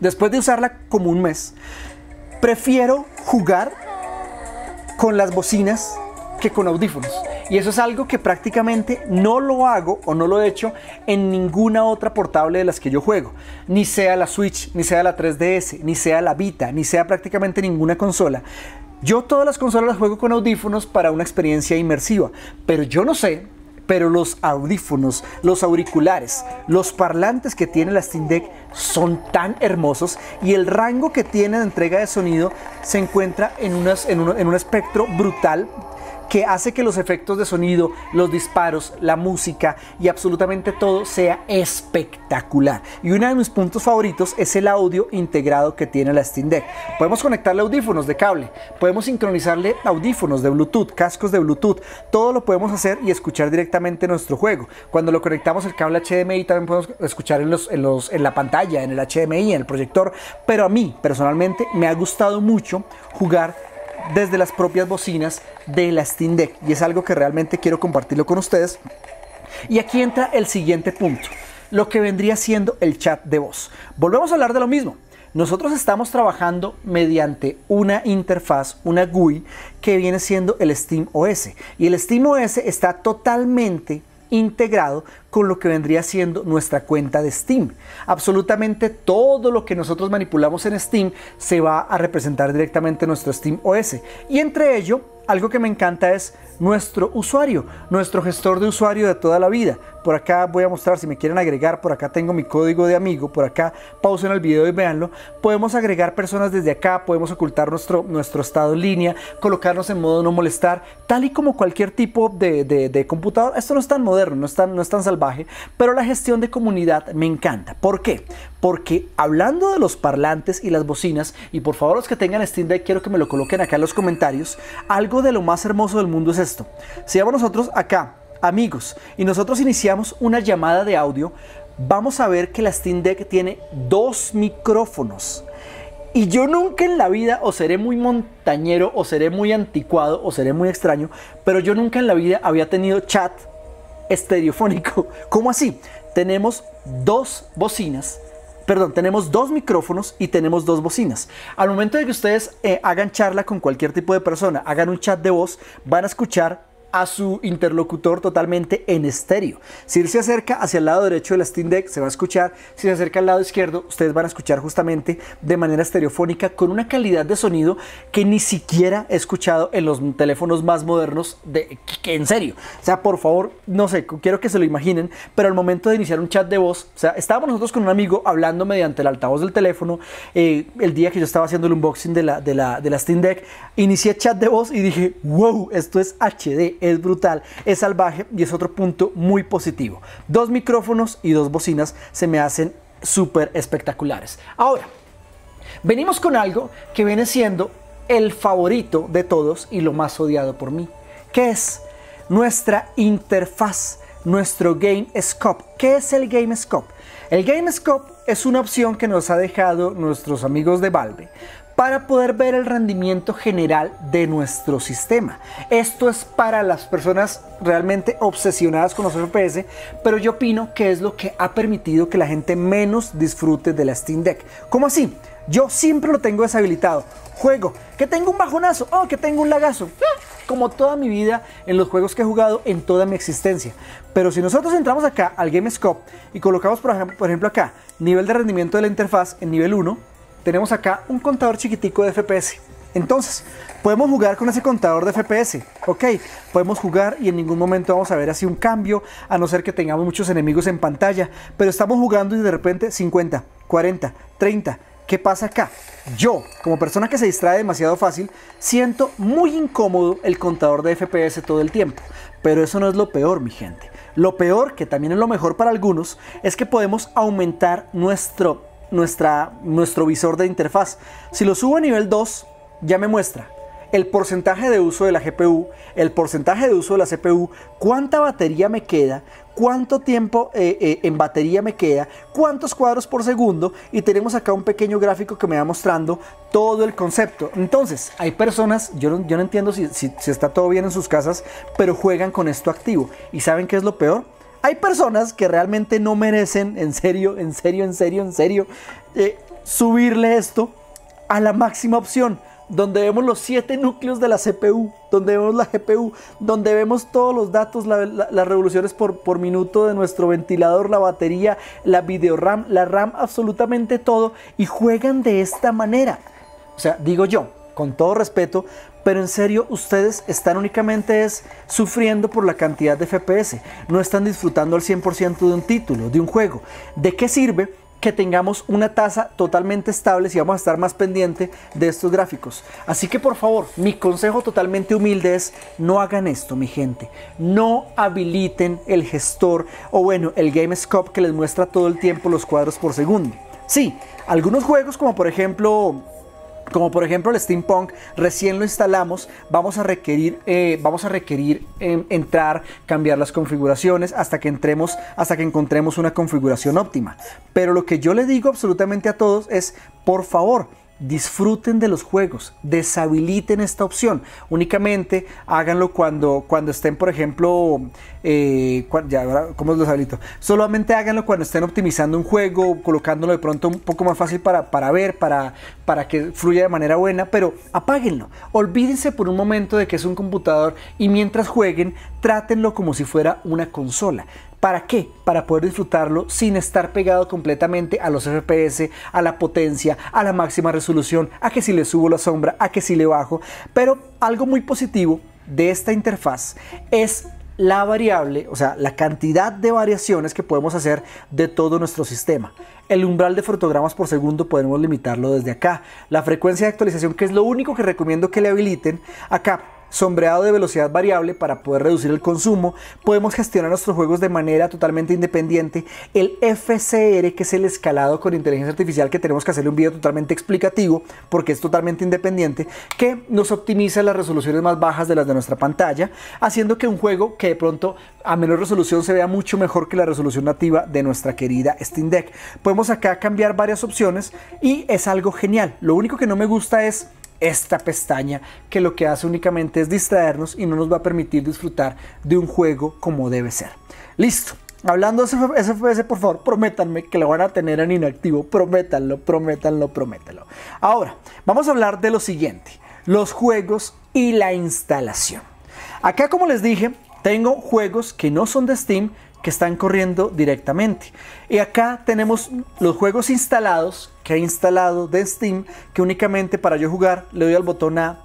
después de usarla como un mes, prefiero jugar con las bocinas que con audífonos. Y eso es algo que prácticamente no lo hago o no lo he hecho en ninguna otra portable de las que yo juego. Ni sea la Switch, ni sea la 3DS, ni sea la Vita, ni sea prácticamente ninguna consola. Yo todas las consolas las juego con audífonos para una experiencia inmersiva, pero yo no sé pero los audífonos, los auriculares, los parlantes que tiene la Steam Deck son tan hermosos y el rango que tiene de entrega de sonido se encuentra en, en, en un espectro brutal que hace que los efectos de sonido, los disparos, la música y absolutamente todo sea espectacular. Y uno de mis puntos favoritos es el audio integrado que tiene la Steam Deck. Podemos conectarle audífonos de cable, podemos sincronizarle audífonos de Bluetooth, cascos de Bluetooth, todo lo podemos hacer y escuchar directamente nuestro juego. Cuando lo conectamos el cable HDMI también podemos escuchar en, los, la pantalla, en el HDMI, en el proyector, pero a mí personalmente me ha gustado mucho jugar desde las propias bocinas de la Steam Deck y es algo que realmente quiero compartirlo con ustedes. Y aquí entra el siguiente punto, lo que vendría siendo el chat de voz. Volvemos a hablar de lo mismo. Nosotros estamos trabajando mediante una interfaz, una GUI, que viene siendo el Steam OS Y el Steam OS está totalmente integrado con lo que vendría siendo nuestra cuenta de Steam. Absolutamente todo lo que nosotros manipulamos en Steam se va a representar directamente en nuestro Steam OS y entre ello algo que me encanta es nuestro usuario, nuestro gestor de usuario de toda la vida. Por acá voy a mostrar si me quieren agregar, por acá tengo mi código de amigo, por acá pausen el video y véanlo. Podemos agregar personas desde acá, podemos ocultar nuestro, nuestro estado en línea, colocarnos en modo no molestar, tal y como cualquier tipo de, computador. Esto no es tan moderno, no es tan, no es tan salvaje, pero la gestión de comunidad me encanta. ¿Por qué? Porque hablando de los parlantes y las bocinas, y por favor los que tengan Steam Deck quiero que me lo coloquen acá en los comentarios, algo de lo más hermoso del mundo es esto. Si vamos nosotros acá, amigos, y nosotros iniciamos una llamada de audio, vamos a ver que la Steam Deck tiene dos micrófonos. Y yo nunca en la vida, o seré muy montañero, o seré muy anticuado, o seré muy extraño, pero yo nunca en la vida había tenido chat estereofónico. ¿Cómo así? Tenemos dos bocinas perdón, tenemos dos micrófonos y tenemos dos bocinas. Al momento de que ustedes eh, hagan charla con cualquier tipo de persona, hagan un chat de voz, van a escuchar a su interlocutor totalmente en estéreo. Si él se acerca hacia el lado derecho de la Steam Deck, se va a escuchar. Si se acerca al lado izquierdo, ustedes van a escuchar justamente de manera estereofónica con una calidad de sonido que ni siquiera he escuchado en los teléfonos más modernos de en serio. O sea, por favor, no sé, quiero que se lo imaginen, pero al momento de iniciar un chat de voz, o sea, estábamos nosotros con un amigo hablando mediante el altavoz del teléfono eh, el día que yo estaba haciendo el unboxing de la, de la, de la Steam Deck, inicié chat de voz y dije, wow, esto es HD es brutal, es salvaje y es otro punto muy positivo. Dos micrófonos y dos bocinas se me hacen súper espectaculares. Ahora, venimos con algo que viene siendo el favorito de todos y lo más odiado por mí, que es nuestra interfaz, nuestro GameScope. ¿Qué es el GameScope? El GameScope es una opción que nos ha dejado nuestros amigos de Valve para poder ver el rendimiento general de nuestro sistema. Esto es para las personas realmente obsesionadas con los FPS, pero yo opino que es lo que ha permitido que la gente menos disfrute de la Steam Deck. ¿Cómo así? Yo siempre lo tengo deshabilitado. Juego, que tengo un bajonazo, oh, que tengo un lagazo. Ah, como toda mi vida en los juegos que he jugado en toda mi existencia. Pero si nosotros entramos acá al GameScope y colocamos, por ejemplo, acá nivel de rendimiento de la interfaz en nivel 1, tenemos acá un contador chiquitico de FPS. Entonces, podemos jugar con ese contador de FPS, ok, podemos jugar y en ningún momento vamos a ver así un cambio, a no ser que tengamos muchos enemigos en pantalla, pero estamos jugando y de repente 50, 40, 30, ¿Qué pasa acá? Yo, como persona que se distrae demasiado fácil, siento muy incómodo el contador de FPS todo el tiempo. Pero eso no es lo peor, mi gente. Lo peor, que también es lo mejor para algunos, es que podemos aumentar nuestro nuestra, nuestro visor de interfaz. Si lo subo a nivel 2, ya me muestra el porcentaje de uso de la GPU, el porcentaje de uso de la CPU, cuánta batería me queda, cuánto tiempo eh, eh, en batería me queda, cuántos cuadros por segundo y tenemos acá un pequeño gráfico que me va mostrando todo el concepto. Entonces, hay personas, yo no, yo no entiendo si, si está todo bien en sus casas, pero juegan con esto activo. ¿Y saben qué es lo peor? Hay personas que realmente no merecen, en serio, en serio, en serio, en serio, eh, subirle esto a la máxima opción, donde vemos los siete núcleos de la CPU, donde vemos la GPU, donde vemos todos los datos, las revoluciones por, por minuto de nuestro ventilador, la batería, la video RAM, la RAM, absolutamente todo, y juegan de esta manera. O sea, digo yo, con todo respeto, pero en serio, ustedes están únicamente es sufriendo por la cantidad de FPS. No están disfrutando al 100% de un título, de un juego. ¿De qué sirve que tengamos una tasa totalmente estable si vamos a estar más pendiente de estos gráficos. Así que por favor, mi consejo totalmente humilde es no hagan esto, mi gente. No habiliten el gestor o bueno, el GameScope que les muestra todo el tiempo los cuadros por segundo. Sí, algunos juegos como por ejemplo como por ejemplo el steampunk, recién lo instalamos, vamos a requerir, eh, vamos a requerir em, entrar, cambiar las configuraciones hasta que entremos, hasta que encontremos una configuración óptima. Pero lo que yo le digo absolutamente a todos es, por favor, disfruten de los juegos, deshabiliten esta opción. Únicamente háganlo cuando, cuando estén, por ejemplo, eh, ya, ¿cómo Solamente háganlo cuando estén optimizando un juego, colocándolo de pronto un poco más fácil para, ver, para, para que fluya de manera buena, pero apáguenlo. Olvídense por un momento de que es un computador y mientras jueguen, trátenlo como si fuera una consola. ¿Para qué? Para poder disfrutarlo sin estar pegado completamente a los FPS, a la potencia, a la máxima resolución, a que si le subo la sombra, a que si le bajo. Pero algo muy positivo de esta interfaz es la variable, o sea, la cantidad de variaciones que podemos hacer de todo nuestro sistema. El umbral de fotogramas por segundo podemos limitarlo desde acá. La frecuencia de actualización, que es lo único que recomiendo que le habiliten, acá sombreado de velocidad variable para poder reducir el consumo, podemos gestionar nuestros juegos de manera totalmente independiente, el FCR, que es el escalado con inteligencia artificial que tenemos que hacerle un video totalmente explicativo porque es totalmente independiente, que nos optimiza las resoluciones más bajas de las de nuestra pantalla, haciendo que un juego que de pronto a menor resolución se vea mucho mejor que la resolución nativa de nuestra querida Steam Deck. Podemos acá cambiar varias opciones y es algo genial. Lo único que no me gusta es esta pestaña que lo que hace únicamente es distraernos y no nos va a permitir disfrutar de un juego como debe ser. Listo. Hablando de SFS, por favor, prométanme que lo van a tener en inactivo. Prométanlo, prométanlo, prométanlo. Ahora, vamos a hablar de lo siguiente. Los juegos y la instalación. Acá, como les dije, tengo juegos que no son de Steam, que están corriendo directamente. Y acá tenemos los juegos instalados que he instalado de Steam, que únicamente para yo jugar le doy al botón A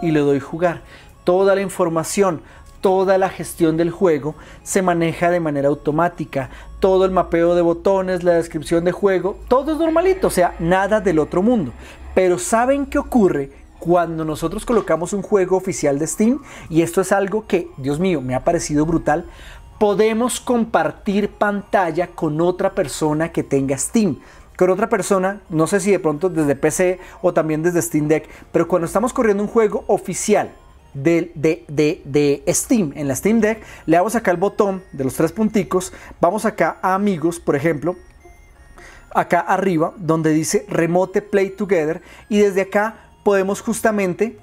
y le doy jugar. Toda la información, toda la gestión del juego se maneja de manera automática. Todo el mapeo de botones, la descripción de juego, todo es normalito, o sea, nada del otro mundo. Pero ¿saben qué ocurre? cuando nosotros colocamos un juego oficial de Steam, y esto es algo que, Dios mío, me ha parecido brutal, podemos compartir pantalla con otra persona que tenga Steam. Con otra persona, no sé si de pronto desde PC o también desde Steam Deck, pero cuando estamos corriendo un juego oficial de, Steam, en la Steam Deck, le damos acá el botón de los tres punticos, vamos acá a amigos, por ejemplo, acá arriba, donde dice remote play together, y desde acá podemos justamente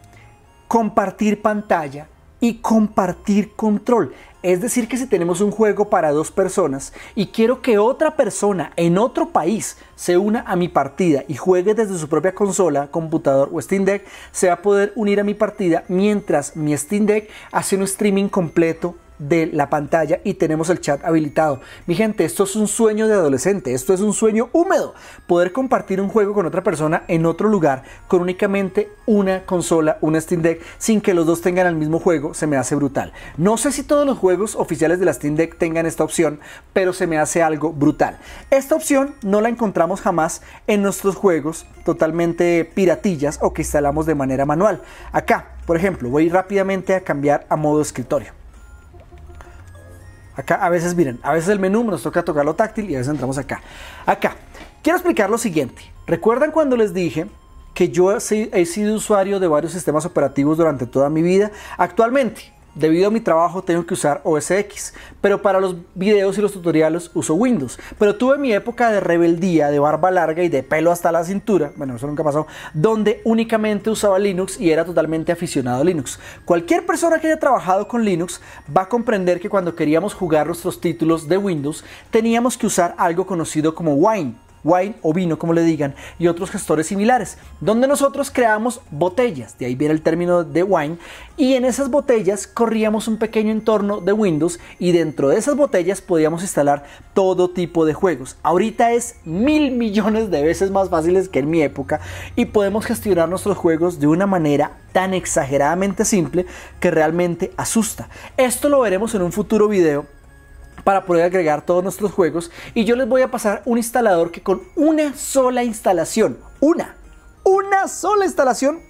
compartir pantalla y compartir control. Es decir, que si tenemos un juego para dos personas y quiero que otra persona en otro país se una a mi partida y juegue desde su propia consola, computador o Steam Deck, se va a poder unir a mi partida mientras mi Steam Deck hace un streaming completo de la pantalla y tenemos el chat habilitado. Mi gente, esto es un sueño de adolescente, esto es un sueño húmedo. Poder compartir un juego con otra persona en otro lugar con únicamente una consola, una Steam Deck, sin que los dos tengan el mismo juego, se me hace brutal. No sé si todos los juegos oficiales de la Steam Deck tengan esta opción, pero se me hace algo brutal. Esta opción no la encontramos jamás en nuestros juegos totalmente piratillas o que instalamos de manera manual. Acá, por ejemplo, voy rápidamente a cambiar a modo escritorio. Acá a veces, miren, a veces el menú nos toca tocarlo táctil y a veces entramos acá. Acá, quiero explicar lo siguiente. ¿Recuerdan cuando les dije que yo he sido usuario de varios sistemas operativos durante toda mi vida? Actualmente, Debido a mi trabajo tengo que usar OS X, pero para los videos y los tutoriales uso Windows. Pero tuve mi época de rebeldía, de barba larga y de pelo hasta la cintura, bueno, eso nunca pasó, donde únicamente usaba Linux y era totalmente aficionado a Linux. Cualquier persona que haya trabajado con Linux va a comprender que cuando queríamos jugar nuestros títulos de Windows teníamos que usar algo conocido como Wine wine o vino, como le digan, y otros gestores similares, donde nosotros creamos botellas, de ahí viene el término de wine, y en esas botellas corríamos un pequeño entorno de Windows y dentro de esas botellas podíamos instalar todo tipo de juegos. Ahorita es mil millones de veces más fáciles que en mi época y podemos gestionar nuestros juegos de una manera tan exageradamente simple que realmente asusta. Esto lo veremos en un futuro video para poder agregar todos nuestros juegos y yo les voy a pasar un instalador que con una sola instalación, una, una sola instalación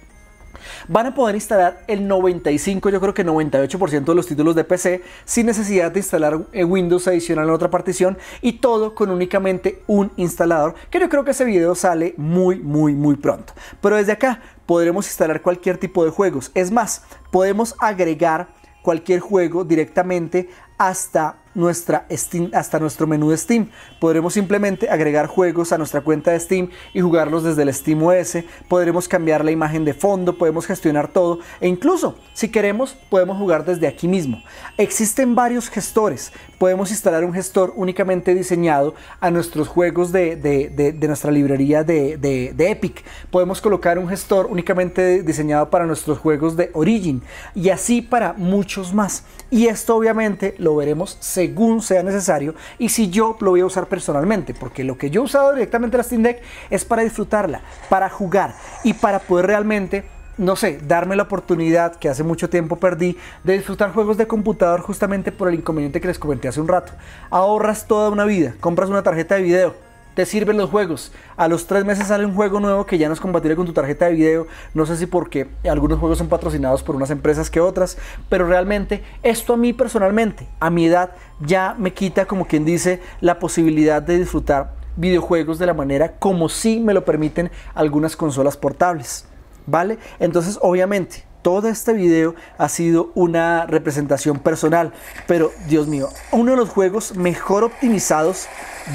Van a poder instalar el 95, yo creo que 98% de los títulos de PC sin necesidad de instalar eh, Windows adicional en otra partición y todo con únicamente un instalador, que yo creo que ese video sale muy, muy, muy pronto. Pero desde acá podremos instalar cualquier tipo de juegos. Es más, podemos agregar cualquier juego directamente hasta nuestra Steam, hasta nuestro menú de Steam. Podremos simplemente agregar juegos a nuestra cuenta de Steam y jugarlos desde el Steam OS. Podremos cambiar la imagen de fondo, podemos gestionar todo e incluso, si queremos, podemos jugar desde aquí mismo. Existen varios gestores. Podemos instalar un gestor únicamente diseñado a nuestros juegos de, de, de nuestra librería de, de Epic. Podemos colocar un gestor únicamente diseñado para nuestros juegos de Origin y así para muchos más. Y esto obviamente lo veremos según sea necesario y si yo lo voy a usar personalmente, porque lo que yo he usado directamente la Steam Deck es para disfrutarla, para jugar y para poder realmente no sé, darme la oportunidad que hace mucho tiempo perdí de disfrutar juegos de computador justamente por el inconveniente que les comenté hace un rato. Ahorras toda una vida, compras una tarjeta de video, te sirven los juegos. A los tres meses sale un juego nuevo que ya no es compatible con tu tarjeta de video. No sé si porque algunos juegos son patrocinados por unas empresas que otras. Pero realmente esto a mí personalmente, a mi edad, ya me quita como quien dice la posibilidad de disfrutar videojuegos de la manera como sí me lo permiten algunas consolas portables. ¿Vale? Entonces obviamente todo este video ha sido una representación personal. Pero, Dios mío, uno de los juegos mejor optimizados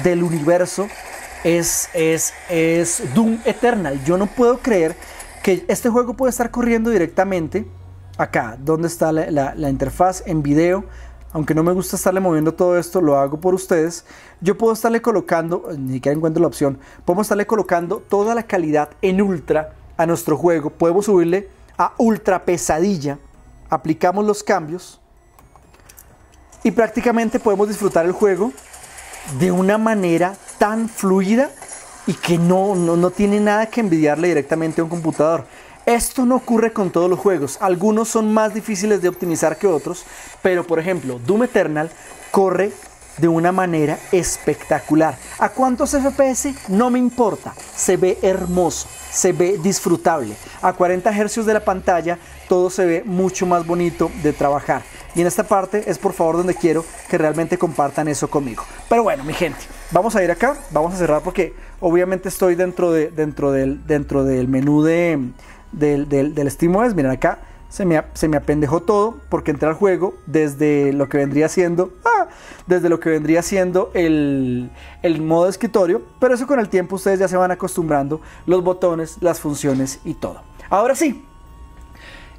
del universo es, es, es Doom Eternal. Yo no puedo creer que este juego puede estar corriendo directamente acá, donde está la, interfaz en video. Aunque no me gusta estarle moviendo todo esto, lo hago por ustedes. Yo puedo estarle colocando, ni que encuentro la opción, podemos estarle colocando toda la calidad en ultra a nuestro juego. Podemos subirle a ultra pesadilla, aplicamos los cambios y prácticamente podemos disfrutar el juego de una manera tan fluida y que no, no, tiene nada que envidiarle directamente a un computador. Esto no ocurre con todos los juegos, algunos son más difíciles de optimizar que otros, pero por ejemplo Doom Eternal corre de una manera espectacular. ¿A cuántos FPS? No me importa. Se ve hermoso, se ve disfrutable. A 40 Hz de la pantalla todo se ve mucho más bonito de trabajar. Y en esta parte es por favor donde quiero que realmente compartan eso conmigo. Pero bueno, mi gente, vamos a ir acá, vamos a cerrar porque obviamente estoy dentro, de, dentro, del, dentro del menú de, del, del, del SteamOS. Miren acá, se me, se apendejó todo porque entré al juego desde lo que vendría siendo, ah, desde lo que vendría siendo el, el modo escritorio, pero eso con el tiempo ustedes ya se van acostumbrando, los botones, las funciones y todo. Ahora sí,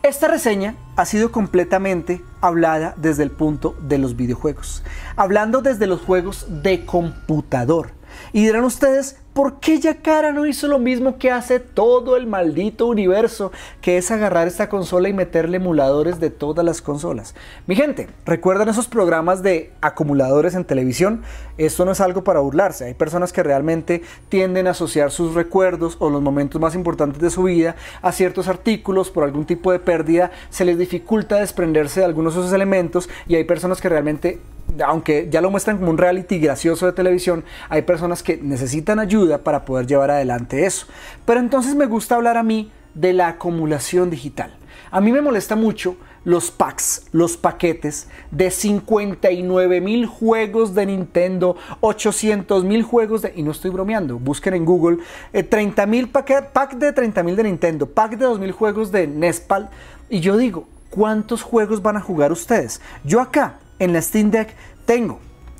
esta reseña ha sido completamente hablada desde el punto de los videojuegos, hablando desde los juegos de computador. Y dirán ustedes, ¿Por qué cara no hizo lo mismo que hace todo el maldito universo, que es agarrar esta consola y meterle emuladores de todas las consolas? Mi gente, ¿recuerdan esos programas de acumuladores en televisión? Esto no es algo para burlarse. Hay personas que realmente tienden a asociar sus recuerdos o los momentos más importantes de su vida a ciertos artículos por algún tipo de pérdida. Se les dificulta desprenderse de algunos de esos elementos y hay personas que realmente... Aunque ya lo muestran como un reality gracioso de televisión, hay personas que necesitan ayuda para poder llevar adelante eso. Pero entonces me gusta hablar a mí de la acumulación digital. A mí me molesta mucho los packs, los paquetes de 59 mil juegos de Nintendo, 800 mil juegos de... Y no estoy bromeando, busquen en Google. 30 eh, mil pack de 30 mil de Nintendo, pack de 2000 juegos de Nespal. Y yo digo, ¿cuántos juegos van a jugar ustedes? Yo acá, en la Steam Deck, tengo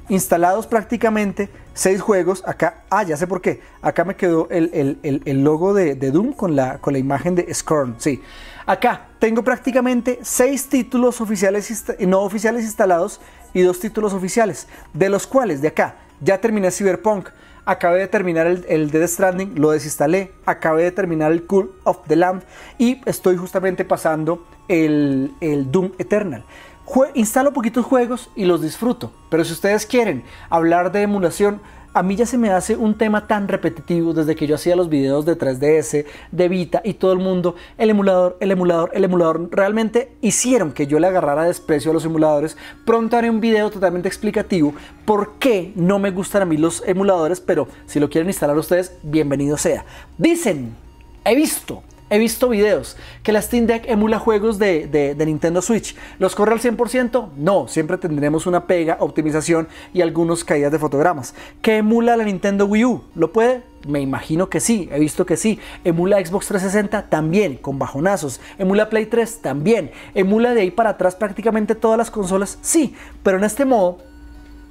instalados prácticamente seis juegos. Acá, ah, ya sé por qué. Acá me quedó el, logo de, de, Doom con la, con la imagen de Scorn. Sí. Acá tengo prácticamente seis títulos oficiales y no oficiales instalados y dos títulos oficiales, de los cuales de acá ya terminé Cyberpunk. Acabé de terminar el, de Stranding, lo desinstalé. Acabé de terminar el Cool of the Land y estoy justamente pasando el, el Doom Eternal instalo poquitos juegos y los disfruto, pero si ustedes quieren hablar de emulación, a mí ya se me hace un tema tan repetitivo desde que yo hacía los videos de 3DS, de Vita y todo el mundo, el emulador, el emulador, el emulador, realmente hicieron que yo le agarrara desprecio a los emuladores. Pronto haré un video totalmente explicativo por qué no me gustan a mí los emuladores, pero si lo quieren instalar ustedes, bienvenido sea. Dicen, he visto He visto videos que la Steam Deck emula juegos de, Nintendo Switch. ¿Los corre al 100%? No, siempre tendremos una pega, optimización y algunos caídas de fotogramas. ¿Qué emula la Nintendo Wii U? ¿Lo puede? Me imagino que sí, he visto que sí. Emula Xbox 360 también, con bajonazos. Emula Play 3 también. Emula de ahí para atrás prácticamente todas las consolas, sí. Pero en este modo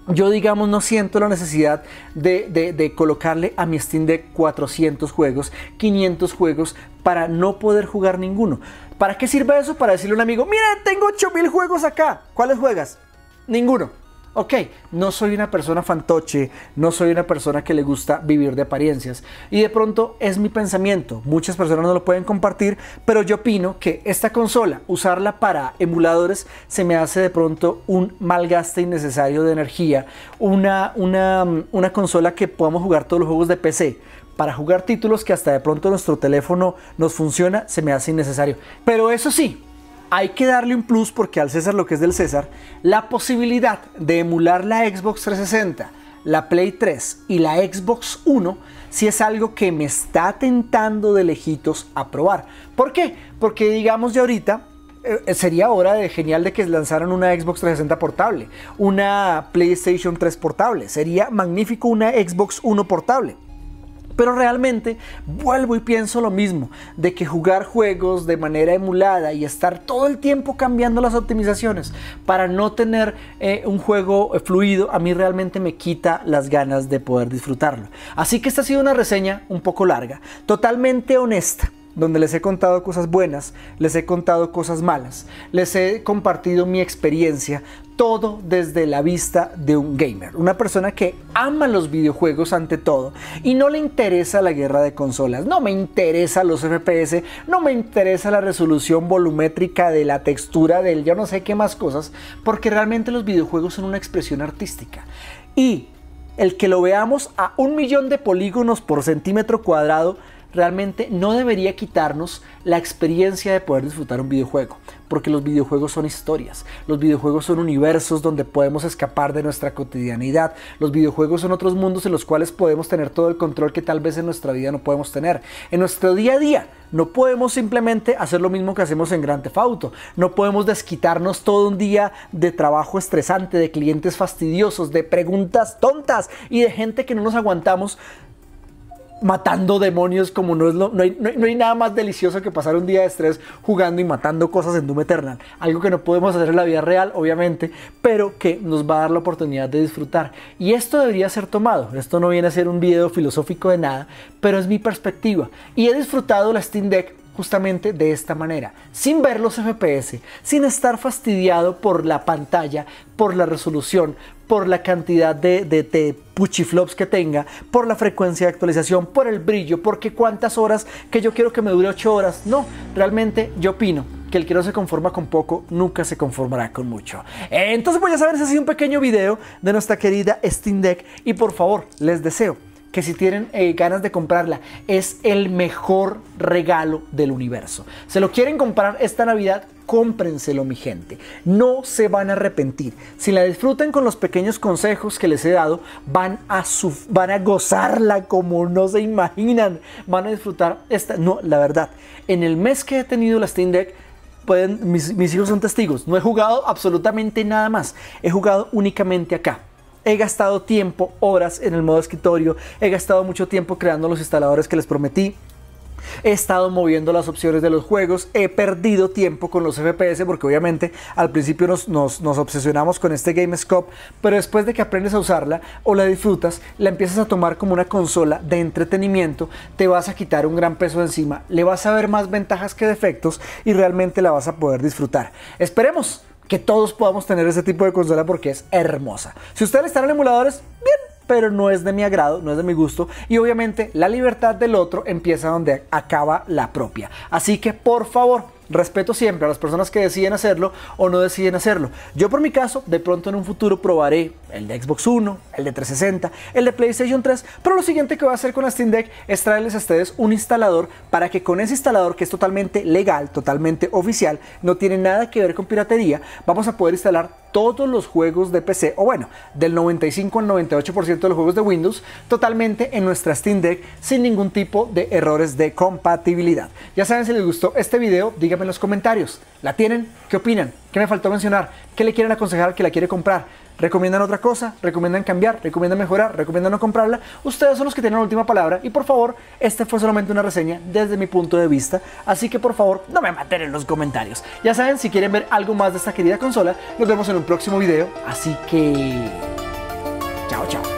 yo digamos no siento la necesidad de, colocarle a mi Steam de 400 juegos, 500 juegos para no poder jugar ninguno. ¿Para qué sirve eso? Para decirle a un amigo, mira, tengo 8000 juegos acá, ¿cuáles juegas? Ninguno ok, no soy una persona fantoche, no soy una persona que le gusta vivir de apariencias. Y de pronto es mi pensamiento, muchas personas no lo pueden compartir, pero yo opino que esta consola, usarla para emuladores, se me hace de pronto un malgaste innecesario de energía. Una, una, una consola que podamos jugar todos los juegos de PC, para jugar títulos que hasta de pronto nuestro teléfono nos funciona, se me hace innecesario. Pero eso sí, hay que darle un plus porque al César lo que es del César, la posibilidad de emular la Xbox 360, la Play 3 y la Xbox 1 si es algo que me está tentando de lejitos a probar. ¿Por qué? Porque digamos de ahorita eh, sería hora de genial de que lanzaran una Xbox 360 portable, una PlayStation 3 portable, sería magnífico una Xbox 1 portable. Pero realmente vuelvo y pienso lo mismo, de que jugar juegos de manera emulada y estar todo el tiempo cambiando las optimizaciones para no tener eh, un juego fluido, a mí realmente me quita las ganas de poder disfrutarlo. Así que esta ha sido una reseña un poco larga, totalmente honesta donde les he contado cosas buenas, les he contado cosas malas, les he compartido mi experiencia todo desde la vista de un gamer, una persona que ama los videojuegos ante todo y no le interesa la guerra de consolas, no me interesa los FPS, no me interesa la resolución volumétrica de la textura del ya no sé qué más cosas, porque realmente los videojuegos son una expresión artística y el que lo veamos a un millón de polígonos por centímetro cuadrado realmente no debería quitarnos la experiencia de poder disfrutar un videojuego porque los videojuegos son historias, los videojuegos son universos donde podemos escapar de nuestra cotidianidad, los videojuegos son otros mundos en los cuales podemos tener todo el control que tal vez en nuestra vida no podemos tener. En nuestro día a día no podemos simplemente hacer lo mismo que hacemos en Grand Theft no podemos desquitarnos todo un día de trabajo estresante, de clientes fastidiosos, de preguntas tontas y de gente que no nos aguantamos matando demonios como no es lo, no hay, no, hay, nada más delicioso que pasar un día de estrés jugando y matando cosas en Doom Eternal. Algo que no podemos hacer en la vida real, obviamente, pero que nos va a dar la oportunidad de disfrutar. Y esto debería ser tomado. Esto no viene a ser un video filosófico de nada, pero es mi perspectiva. Y he disfrutado la Steam Deck justamente de esta manera, sin ver los FPS, sin estar fastidiado por la pantalla, por la resolución, por la cantidad de, de, puchiflops que tenga, por la frecuencia de actualización, por el brillo, porque cuántas horas que yo quiero que me dure 8 horas. No, realmente yo opino que el que no se conforma con poco nunca se conformará con mucho. Entonces, voy pues ya saben, si ha sido un pequeño video de nuestra querida Steam Deck y por favor, les deseo que si tienen eh, ganas de comprarla, es el mejor regalo del universo. Se lo quieren comprar esta Navidad, cómprenselo mi gente. No se van a arrepentir. Si la disfrutan con los pequeños consejos que les he dado, van a, van a gozarla como no se imaginan. Van a disfrutar esta... No, la verdad, en el mes que he tenido la Steam Deck, mis hijos son testigos, no he jugado absolutamente nada más. He jugado únicamente acá he gastado tiempo, horas en el modo escritorio, he gastado mucho tiempo creando los instaladores que les prometí. He estado moviendo las opciones de los juegos, he perdido tiempo con los FPS porque obviamente al principio nos, obsesionamos con este GameScope, pero después de que aprendes a usarla o la disfrutas, la empiezas a tomar como una consola de entretenimiento, te vas a quitar un gran peso de encima, le vas a ver más ventajas que defectos y realmente la vas a poder disfrutar. Esperemos que todos podamos tener ese tipo de consola porque es hermosa. Si ustedes están en emuladores, bien, pero no es de mi agrado, no es de mi gusto. Y obviamente la libertad del otro empieza donde acaba la propia. Así que por favor, Respeto siempre a las personas que deciden hacerlo o no deciden hacerlo. Yo por mi caso, de pronto en un futuro probaré el de Xbox One, el de 360, el de PlayStation 3, pero lo siguiente que voy a hacer con la Steam Deck es traerles a ustedes un instalador para que con ese instalador que es totalmente legal, totalmente oficial, no tiene nada que ver con piratería, vamos a poder instalar todos los juegos de PC, o bueno, del 95 al 98% de los juegos de Windows, totalmente en nuestra Steam Deck sin ningún tipo de errores de compatibilidad. Ya saben, si les gustó este video, díganme en los comentarios. ¿La tienen? ¿Qué opinan? ¿Qué me faltó mencionar? ¿Qué le quieren aconsejar al que la quiere comprar? recomiendan otra cosa, recomiendan cambiar, recomiendan mejorar, recomiendan no comprarla. Ustedes son los que tienen la última palabra y por favor, este fue solamente una reseña desde mi punto de vista, así que por favor no me maten en los comentarios. Ya saben, si quieren ver algo más de esta querida consola, nos vemos en un próximo video, así que... Chao, chao.